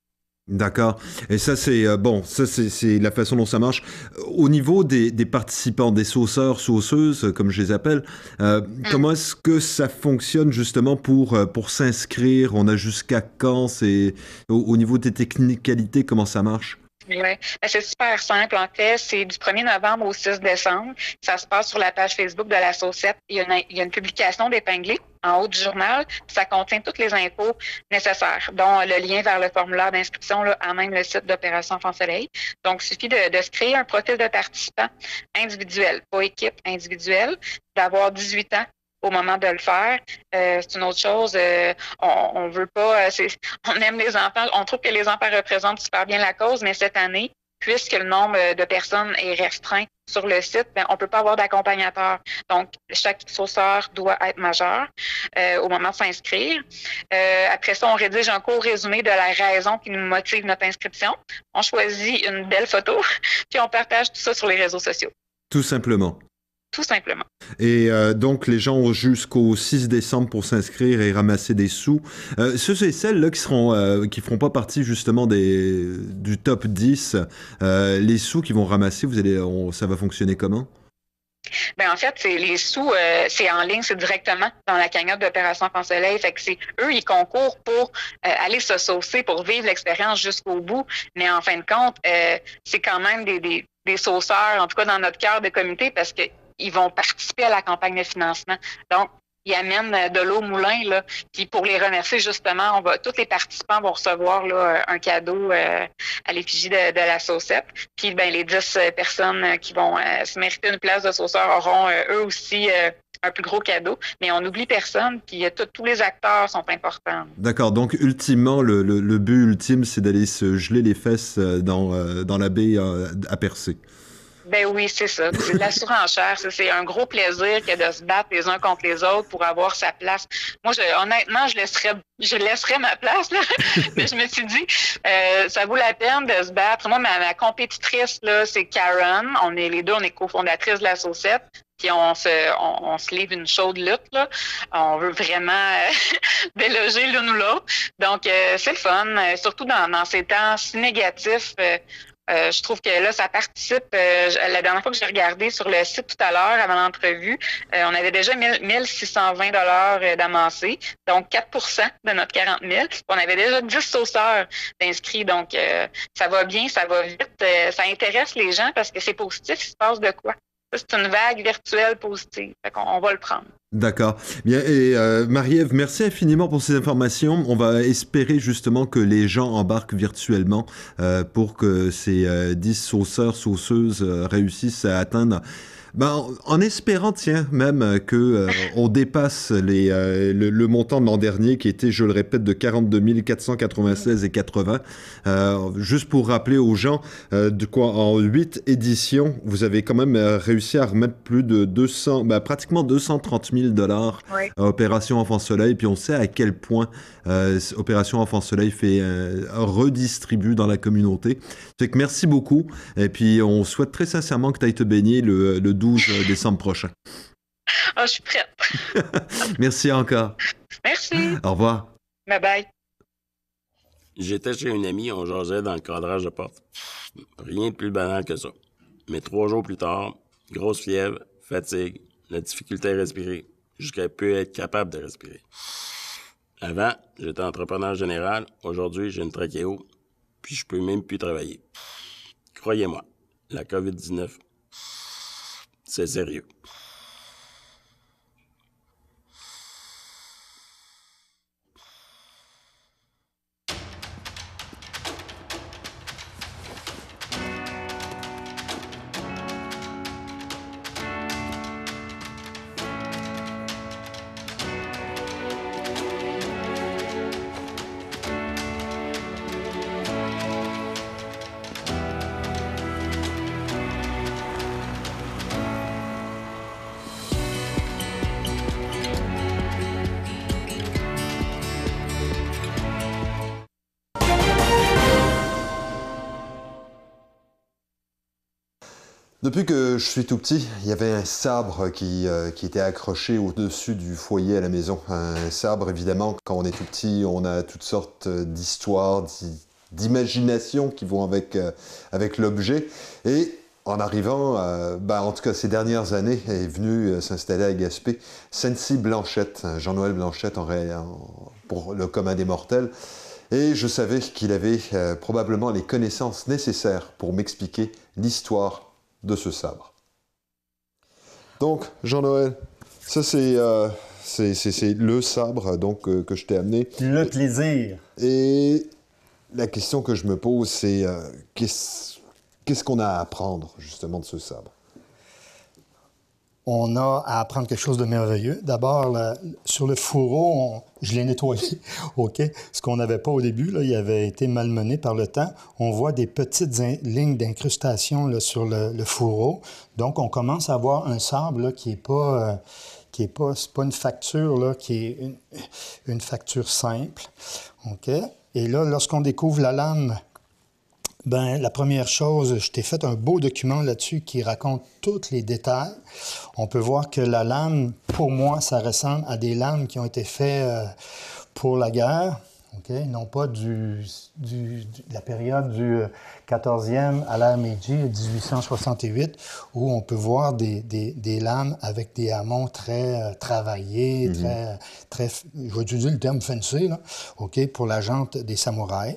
D'accord. Et ça, c'est euh, bon, ça, c'est la façon dont ça marche. Au niveau des, participants, des sauceurs, sauceuses, comme je les appelle, euh, mm. comment est-ce que ça fonctionne justement pour, pour s'inscrire On a jusqu'à quand C'est au, au, niveau des technicalités, comment ça marche oui, ben, c'est super simple. En fait, c'est du 1er novembre au 6 décembre. Ça se passe sur la page Facebook de la Saucette. Il y a une, il publication d'épinglé en haut du journal. Ça contient toutes les infos nécessaires, dont le lien vers le formulaire d'inscription à même le site d'Opération Enfant Donc, il suffit de, de, se créer un profil de participant individuel, pas équipe, individuelle, d'avoir 18 ans au moment de le faire. Euh, c'est une autre chose. Euh, on, veut pas. Euh, on aime les enfants. On trouve que les enfants représentent super bien la cause, mais cette année, puisque le nombre de personnes est restreint sur le site, ben, on ne peut pas avoir d'accompagnateur. Donc, chaque sauceur doit être majeur au moment de s'inscrire. après ça, on rédige un court résumé de la raison qui nous motive notre inscription. On choisit une belle photo, puis on partage tout ça sur les réseaux sociaux. Tout simplement tout simplement. Et euh, donc, les gens ont jusqu'au 6 décembre pour s'inscrire et ramasser des sous. Euh, ceux et celles là, qui seront, euh, qui feront pas partie justement des, du top 10, les sous qu'ils vont ramasser, vous allez, ça va fonctionner comment? Ben en fait, c'est les sous, c'est en ligne, c'est directement dans la cagnotte d'Opération Soleil. Fait que c'est eux, ils concourent pour aller se saucer, pour vivre l'expérience jusqu'au bout. Mais en fin de compte, c'est quand même des, des, des sauceurs, en tout cas dans notre cœur de comité, parce que ils vont participer à la campagne de financement. Donc, ils amènent euh, de l'eau au moulin. Là. Puis pour les remercier, justement, on va, tous les participants vont recevoir un cadeau euh, à l'effigie de, la saucette. Puis ben, les dix euh, personnes qui vont se mériter une place de sauceur auront eux aussi un plus gros cadeau. Mais on n'oublie personne, puis tous les acteurs sont importants. D'accord, donc ultimement, le, but ultime, c'est d'aller se geler les fesses dans, dans la baie à Percé. Ben oui, c'est ça. C'est de la surenchère. C'est un gros plaisir que de se battre les uns contre les autres pour avoir sa place. Moi, je, honnêtement, je laisserais, je laisserais ma place, là. mais je me suis dit, euh, ça vaut la peine de se battre. Moi, ma, compétitrice, là, c'est Karen. On est les deux, on est cofondatrices de la Saucette. Puis on se, on, se livre une chaude lutte. Là. On veut vraiment euh, déloger l'une ou l'autre. Donc, euh, c'est le fun, surtout dans, dans, ces temps si négatifs. Euh, je trouve que là, ça participe. Euh, la dernière fois que j'ai regardé sur le site tout à l'heure, avant l'entrevue, euh, on avait déjà 1620 dollars d'amassés, donc 4 de notre 40 000. On avait déjà 10 sauceurs d'inscrits, donc ça va bien, ça va vite, ça intéresse les gens parce que c'est positif, il se passe de quoi. C'est une vague virtuelle positive, fait on va le prendre. D'accord. Bien, et euh, Marie-Ève, merci infiniment pour ces informations. On va espérer justement que les gens embarquent virtuellement euh, pour que ces euh, 10 sauceurs, sauceuses euh, réussissent à atteindre ben, en, espérant, tiens, même euh, que euh, on dépasse les, euh, le, montant de l'an dernier qui était, je le répète, de 42 496 et juste pour rappeler aux gens, de quoi en 8 éditions, vous avez quand même réussi à remettre plus de 200, ben, pratiquement 230 000 dollars à Opération Enfant Soleil. Puis on sait à quel point euh, Opération Enfant Soleil fait euh, redistribuer dans la communauté. C'est que merci beaucoup. Et puis, on souhaite très sincèrement que tu ailles te baigner le, 12 décembre prochain. Oh, je suis prête. merci encore. Merci. Au revoir. Bye bye. J'étais chez une amie, on jasait dans le cadrage de porte. Rien de plus banal que ça. Mais trois jours plus tard, grosse fièvre, fatigue, la difficulté à respirer, jusqu'à peu être capable de respirer. Avant, j'étais entrepreneur général. Aujourd'hui, j'ai une trachéo, puis je peux même plus travailler. Croyez-moi, la COVID-19, c'est sérieux. Depuis que je suis tout petit, il y avait un sabre euh, qui, était accroché au-dessus du foyer à la maison. Un sabre, évidemment, quand on est tout petit, on a toutes sortes d'histoires, d'imaginations qui vont avec, euh, avec l'objet. Et en arrivant, euh, bah, en tout cas ces dernières années, est venu s'installer à Gaspé Sensi Blanchette, Jean-Noël Blanchette en, pour le commun des mortels. Et je savais qu'il avait probablement les connaissances nécessaires pour m'expliquer l'histoire de ce sabre. Donc, Jean-Noël, ça c'est euh, le sabre donc, euh, que je t'ai amené. Le plaisir. Et la question que je me pose, c'est euh, qu'est-ce qu'on a à apprendre justement de ce sabre on a à apprendre quelque chose de merveilleux. D'abord, sur le fourreau, je l'ai nettoyé, OK? Ce qu'on n'avait pas au début, il avait été malmené par le temps. On voit des petites lignes d'incrustation sur le, fourreau. Donc, on commence à voir un sable qui n'est pas... Euh, qui pas, pas une facture, qui est une, une facture simple. OK? Et là, lorsqu'on découvre la lame ben, la première chose, je t'ai fait un beau document là-dessus qui raconte tous les détails. On peut voir que la lame, pour moi, ça ressemble à des lames qui ont été faites euh, pour la guerre, OK? non pas du, de la période du euh, 14e à la Meiji, 1868, où on peut voir des, lames avec des hamons très euh, travaillés, mhm. très, très, je vais utiliser le terme fancy, là, OK, pour la jante des samouraïs.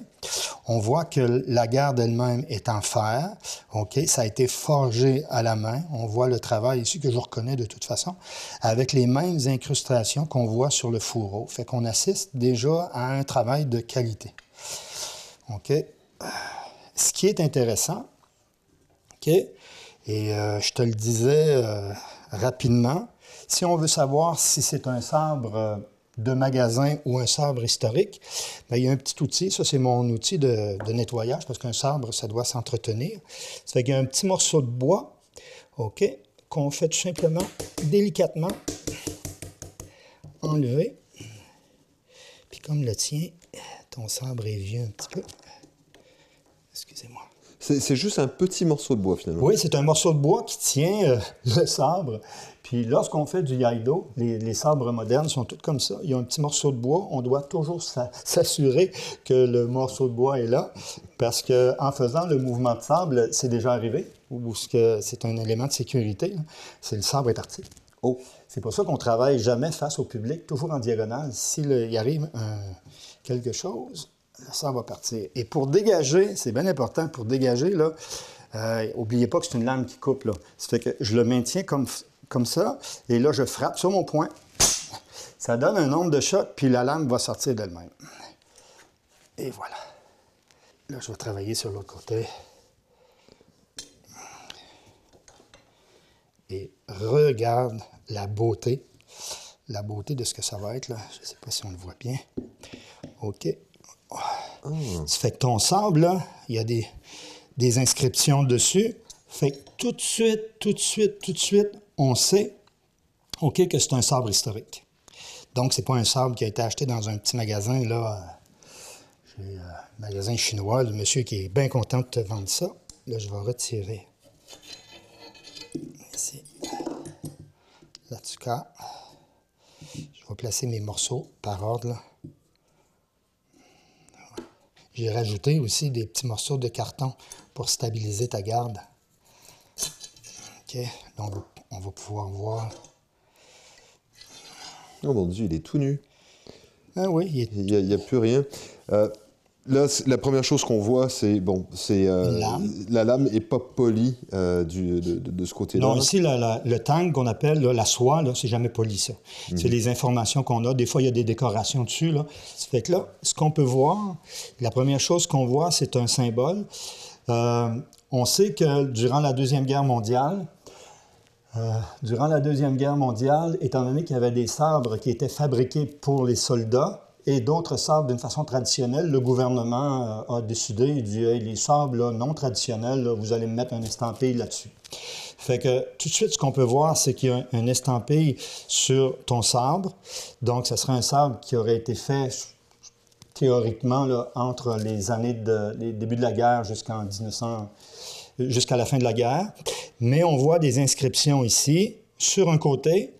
On voit que la garde elle-même est en fer, OK, ça a été forgé à la main. On voit le travail ici que je reconnais de toute façon, avec les mêmes incrustations qu'on voit sur le fourreau. Fait qu'on assiste déjà à un travail de qualité. OK ce qui est intéressant, OK, et euh, je te le disais euh, rapidement, si on veut savoir si c'est un sabre euh, de magasin ou un sabre historique, ben, il y a un petit outil, ça c'est mon outil de, nettoyage, parce qu'un sabre, ça doit s'entretenir. Ça fait qu'il y a un petit morceau de bois, OK, qu'on fait tout simplement, délicatement, enlever. Puis comme le tien, ton sabre est vieux un petit peu, moi C'est juste un petit morceau de bois finalement. Oui, c'est un morceau de bois qui tient euh, le sabre. Puis lorsqu'on fait du yaido, les, sabres modernes sont toutes comme ça. Il y a un petit morceau de bois. On doit toujours s'assurer que le morceau de bois est là, parce qu'en en faisant le mouvement de sable, c'est déjà arrivé, ou c'est un élément de sécurité. C'est le sabre est parti. Oh. C'est pour ça qu'on travaille jamais face au public, toujours en diagonale. S'il y euh, arrive euh, quelque chose, ça va partir. Et pour dégager, c'est bien important, pour dégager, là, euh, oubliez pas que c'est une lame qui coupe, Ça fait que je le maintiens comme, ça, et là, je frappe sur mon point. Ça donne un nombre de chocs puis la lame va sortir d'elle-même. Et voilà. Là, je vais travailler sur l'autre côté. Et regarde la beauté. La beauté de ce que ça va être, Je ne sais pas si on le voit bien. OK fait que ton sable, là, il y a des, inscriptions dessus. Fait que tout de suite, tout de suite, tout de suite, on sait, OK, que c'est un sabre historique. Donc, c'est pas un sabre qui a été acheté dans un petit magasin, là, euh, euh, magasin chinois, le monsieur qui est bien content de te vendre ça. Là, je vais retirer. Ici. Là, tu cas. Je vais placer mes morceaux par ordre, j'ai rajouté aussi des petits morceaux de carton pour stabiliser ta garde. OK, donc on va pouvoir voir. Oh mon Dieu, il est tout nu. Ah oui, il est... n'y a, plus rien. Euh, Là, la première chose qu'on voit, c'est bon, c'est euh, la lame est pas polie euh, de, ce côté-là. Non, ici, le tang qu'on appelle la soie, c'est jamais poli, ça. Mhm. C'est les informations qu'on a. Des fois, il y a des décorations dessus. Là. fait que là, ce qu'on peut voir, la première chose qu'on voit, c'est un symbole. Euh, on sait que durant la Deuxième Guerre mondiale, durant la Deuxième Guerre mondiale, étant donné qu'il y avait des sabres qui étaient fabriqués pour les soldats, et d'autres sables d'une façon traditionnelle, le gouvernement euh, a décidé, il dit les sabres non traditionnels, vous allez mettre un estampille là-dessus. Fait que tout de suite, ce qu'on peut voir, c'est qu'il y a un estampille sur ton sabre. Donc, ce serait un sabre qui aurait été fait théoriquement là, entre les années de les débuts de la guerre jusqu'en 1900, jusqu'à la fin de la guerre. Mais on voit des inscriptions ici sur un côté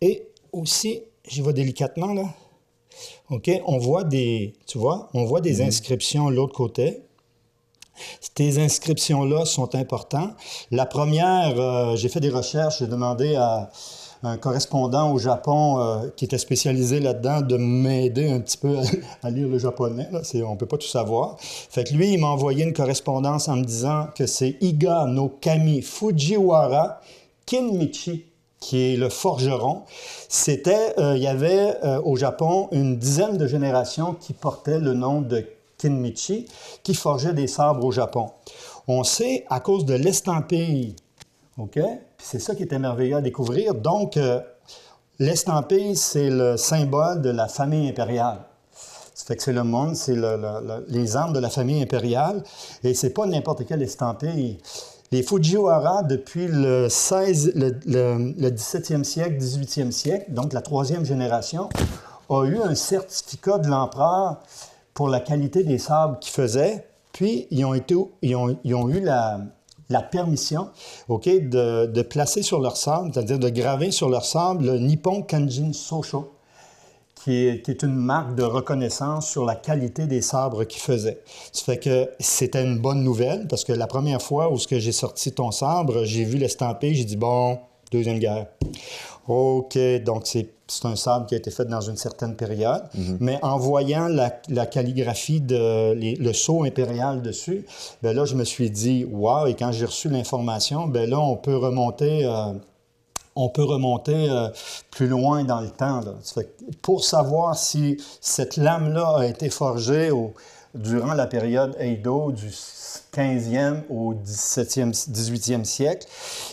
et aussi, j'y vois délicatement là, OK? On voit des, tu vois, on voit des mhm. inscriptions de l'autre côté. Ces inscriptions-là sont importantes. La première, euh, j'ai fait des recherches, j'ai demandé à un correspondant au Japon euh, qui était spécialisé là-dedans de m'aider un petit peu à, lire le japonais. on ne peut pas tout savoir. Fait lui, il m'a envoyé une correspondance en me disant que c'est Iga no Kami Fujiwara Kinmichi qui est le forgeron, c'était, euh, il y avait euh, au Japon une dizaine de générations qui portaient le nom de Kinmichi, qui forgeait des sabres au Japon. On sait, à cause de l'estampille, OK? c'est ça qui était merveilleux à découvrir. Donc, euh, l'estampille, c'est le symbole de la famille impériale. Ça fait que c'est le monde, c'est les armes de la famille impériale. Et c'est pas n'importe quelle estampille. Les Fujiwara, depuis le, 16, 17e siècle, 18e siècle, donc la troisième génération, ont eu un certificat de l'empereur pour la qualité des sables qu'ils faisaient. Puis, ils ont, eu la, permission de, placer sur leur sable, c'est-à-dire de graver sur leur sable le Nippon Kanjin Sosho qui est, une marque de reconnaissance sur la qualité des sabres qu'il faisait. Ça fait que c'était une bonne nouvelle parce que la première fois où j'ai sorti ton sabre, j'ai vu l'estampé, j'ai dit bon, Deuxième guerre. OK, donc c'est un sabre qui a été fait dans une certaine période, mhm. mais en voyant la, calligraphie, de, le sceau impérial dessus, ben là, je me suis dit, waouh. et quand j'ai reçu l'information, ben là, on peut remonter euh, on peut remonter euh, plus loin dans le temps. pour savoir si cette lame-là a été forgée durant la période Eido du 15e au 17e, 18e siècle,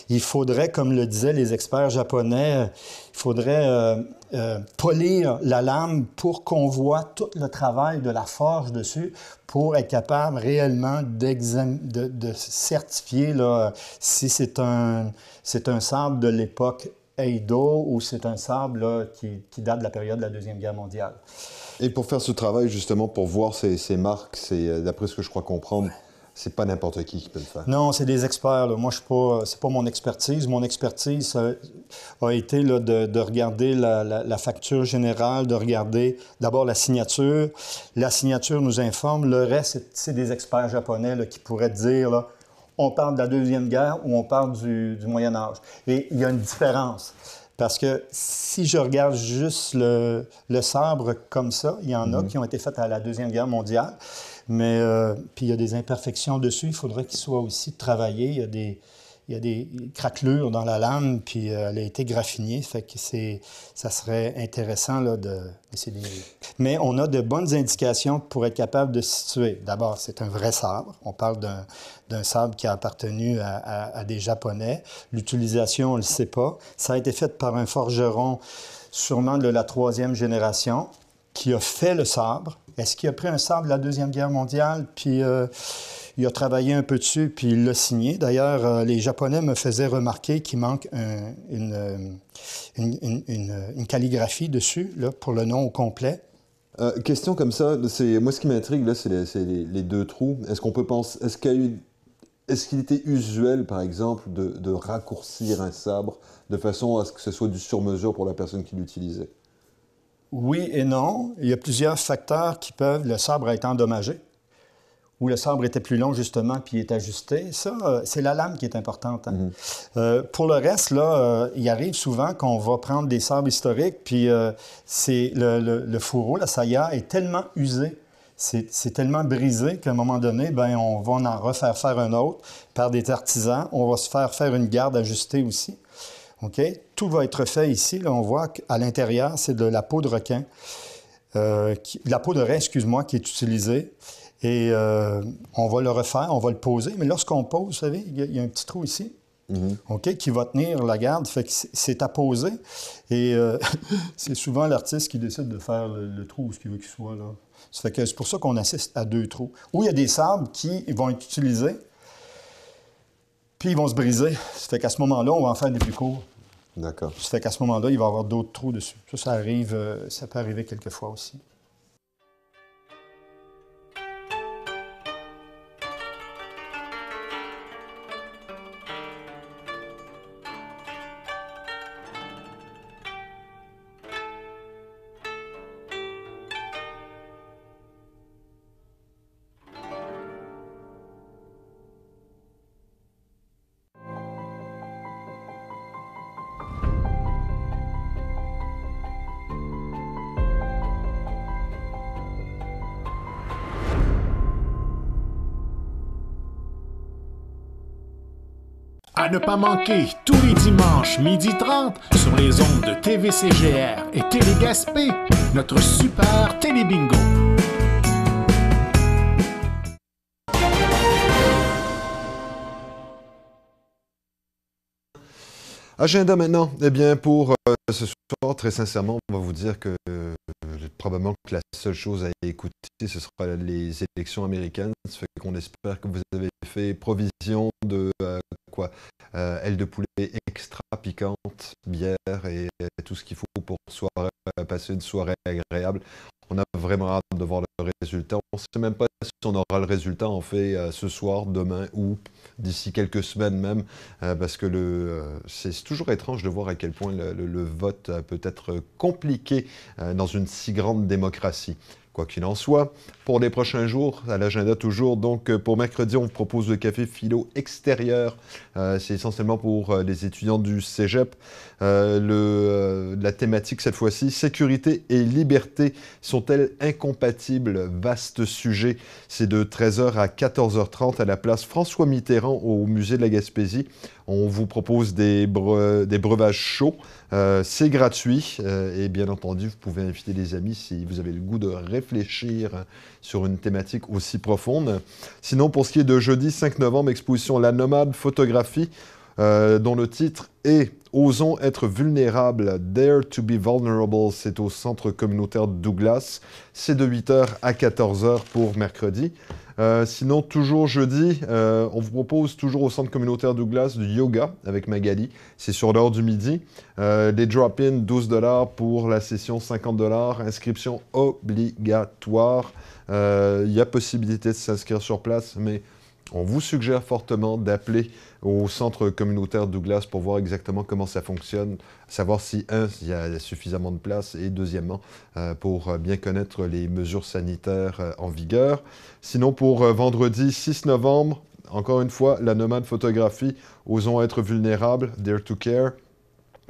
il faudrait, comme le disaient les experts japonais, il faudrait euh, euh, polir la lame pour qu'on voit tout le travail de la forge dessus pour être capable réellement de, certifier là, si c'est un, un sable de l'époque Eido ou c'est un sable qui, date de la période de la Deuxième Guerre mondiale. Et pour faire ce travail, justement, pour voir ces marques, c'est, euh, d'après ce que je crois comprendre, c'est pas n'importe qui qui peut le faire. Non, c'est des experts. Moi, je pas. C'est pas mon expertise. Mon expertise a été de, regarder la, facture générale, de regarder d'abord la signature. La signature nous informe. Le reste, c'est des experts japonais qui pourraient dire on parle de la Deuxième Guerre ou on parle du, Moyen Âge. Et il y a une différence. Parce que si je regarde juste le, sabre comme ça, il y en a mm-hmm. qui ont été faits à la Deuxième Guerre mondiale. Mais euh, puis il y a des imperfections dessus, il faudrait qu'il soit aussi travaillé. Il y a des, il y a des craquelures dans la lame, puis euh, elle a été graffinée, fait que c'est, ça serait intéressant là, de, Mais on a de bonnes indications pour être capable de situer. D'abord, c'est un vrai sabre. On parle d'un, d'un sabre qui a appartenu à, à, des Japonais. L'utilisation, on ne le sait pas. Ça a été fait par un forgeron, sûrement de la troisième génération, qui a fait le sabre est-ce qu'il a pris un sabre de la Deuxième Guerre mondiale, puis euh, il a travaillé un peu dessus, puis il l'a signé? D'ailleurs, euh, les Japonais me faisaient remarquer qu'il manque euh, une, calligraphie dessus, pour le nom au complet. question comme ça, c'est moi ce qui m'intrigue là, c'est les, deux trous. Est-ce qu'on peut penser, est-ce qu'il était usuel, par exemple, de, raccourcir un sabre de façon à ce que ce soit du sur-mesure pour la personne qui l'utilisait oui et non. Il y a plusieurs facteurs qui peuvent. Le sabre a été endommagé, ou le sabre était plus long, justement, puis il est ajusté. Ça, euh, c'est la lame qui est importante. Hein. Mm-hmm. Euh, pour le reste, là, euh, il arrive souvent qu'on va prendre des sabres historiques, puis c'est le, fourreau, la saya est tellement usé c'est tellement brisé qu'à un moment donné, ben, on va en refaire faire un autre par des artisans. On va se faire faire une garde ajustée aussi. OK? Tout va être fait ici. on voit qu'à l'intérieur, c'est de la peau de requin, euh, la peau de raie, excuse-moi, qui est utilisée. Et euh, on va le refaire, on va le poser. Mais lorsqu'on pose, vous savez, il y, a un petit trou ici. Mm-hmm. OK, qui va tenir la garde, fait que c'est à poser. Et euh, c'est souvent l'artiste qui décide de faire le, trou, ce qu'il veut qu'il soit là. que c'est pour ça qu'on assiste à deux trous. Ou il y a des sables qui vont être utilisés puis ils vont se briser. Ça fait qu'à ce moment-là, on va en faire des plus courts. D'accord. Ça fait qu'à ce moment-là, il va y avoir d'autres trous dessus. Ça, ça arrive, euh, ça peut arriver quelquefois aussi. À ne pas manquer tous les dimanches midi 30 sur les ondes de TVCGR et Télégaspé, notre super Télé Bingo. Agenda maintenant. Eh bien, pour euh, ce soir, très sincèrement, on va vous dire que euh, probablement que la seule chose à écouter, ce sera les élections américaines. Ce fait qu'on espère que vous avez fait provision de euh, quoi. Euh, aile de poulet extra piquante, bière et tout ce qu'il faut pour euh, passer une soirée agréable. On a vraiment hâte de voir le résultat. On ne sait même pas si on aura le résultat en fait euh, ce soir, demain ou d'ici quelques semaines même, parce que c'est toujours étrange de voir à quel point le vote peut être compliqué dans une si grande démocratie. Quoi qu'il en soit, pour les prochains jours, à l'agenda toujours, donc euh, pour mercredi, on vous propose le café philo extérieur. Euh, c'est essentiellement pour euh, les étudiants du cégep. Euh, le, euh, la thématique cette fois-ci, sécurité et liberté sont-elles incompatibles Vaste sujet. C'est de 13h à 14h30 à la place François Mitterrand au musée de la Gaspésie. On vous propose des, breuvages chauds. Euh, c'est gratuit et bien entendu, vous pouvez inviter des amis si vous avez le goût de réfléchir sur une thématique aussi profonde. Sinon, pour ce qui est de jeudi 5 novembre, exposition La Nomade Photographie euh, dont le titre est Osons être vulnérables, Dare to be vulnerable, c'est au centre communautaire Douglas. C'est de 8h à 14h pour mercredi. Euh, sinon, toujours jeudi, euh, on vous propose toujours au centre communautaire Douglas du yoga avec Magali. C'est sur l'heure du midi. Des drop-in, 12 dollars pour la session, 50 dollars. Inscription obligatoire. Il y a possibilité de s'inscrire sur place, mais on vous suggère fortement d'appeler au centre communautaire Douglas pour voir exactement comment ça fonctionne, savoir si, un, il y a suffisamment de place, et deuxièmement, euh, pour bien connaître les mesures sanitaires euh, en vigueur. Sinon, pour euh, vendredi 6 novembre, encore une fois, la nomade photographie, Osons être vulnérables, Dare to Care,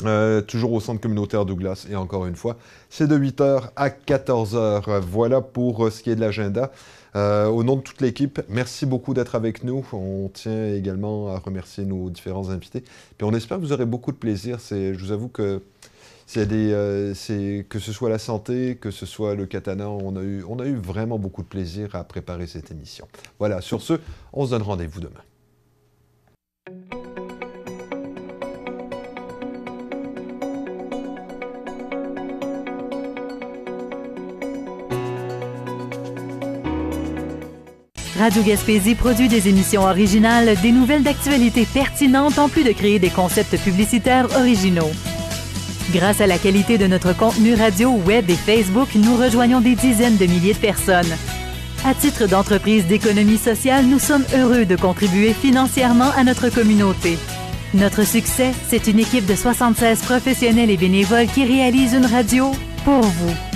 euh, toujours au centre communautaire Douglas. Et encore une fois, c'est de 8h à 14h. Voilà pour euh, ce qui est de l'agenda. Euh, au nom de toute l'équipe, merci beaucoup d'être avec nous. On tient également à remercier nos différents invités. Puis on espère que vous aurez beaucoup de plaisir. Je vous avoue que c'est des, que ce soit la santé, que ce soit le katana, on a eu, on a eu vraiment beaucoup de plaisir à préparer cette émission. Voilà, sur ce, on se donne rendez-vous demain. Radio Gaspésie produit des émissions originales, des nouvelles d'actualité pertinentes en plus de créer des concepts publicitaires originaux. Grâce à la qualité de notre contenu radio, web et Facebook, nous rejoignons des dizaines de milliers de personnes. À titre d'entreprise d'économie sociale, nous sommes heureux de contribuer financièrement à notre communauté. Notre succès, c'est une équipe de 76 professionnels et bénévoles qui réalisent une radio pour vous.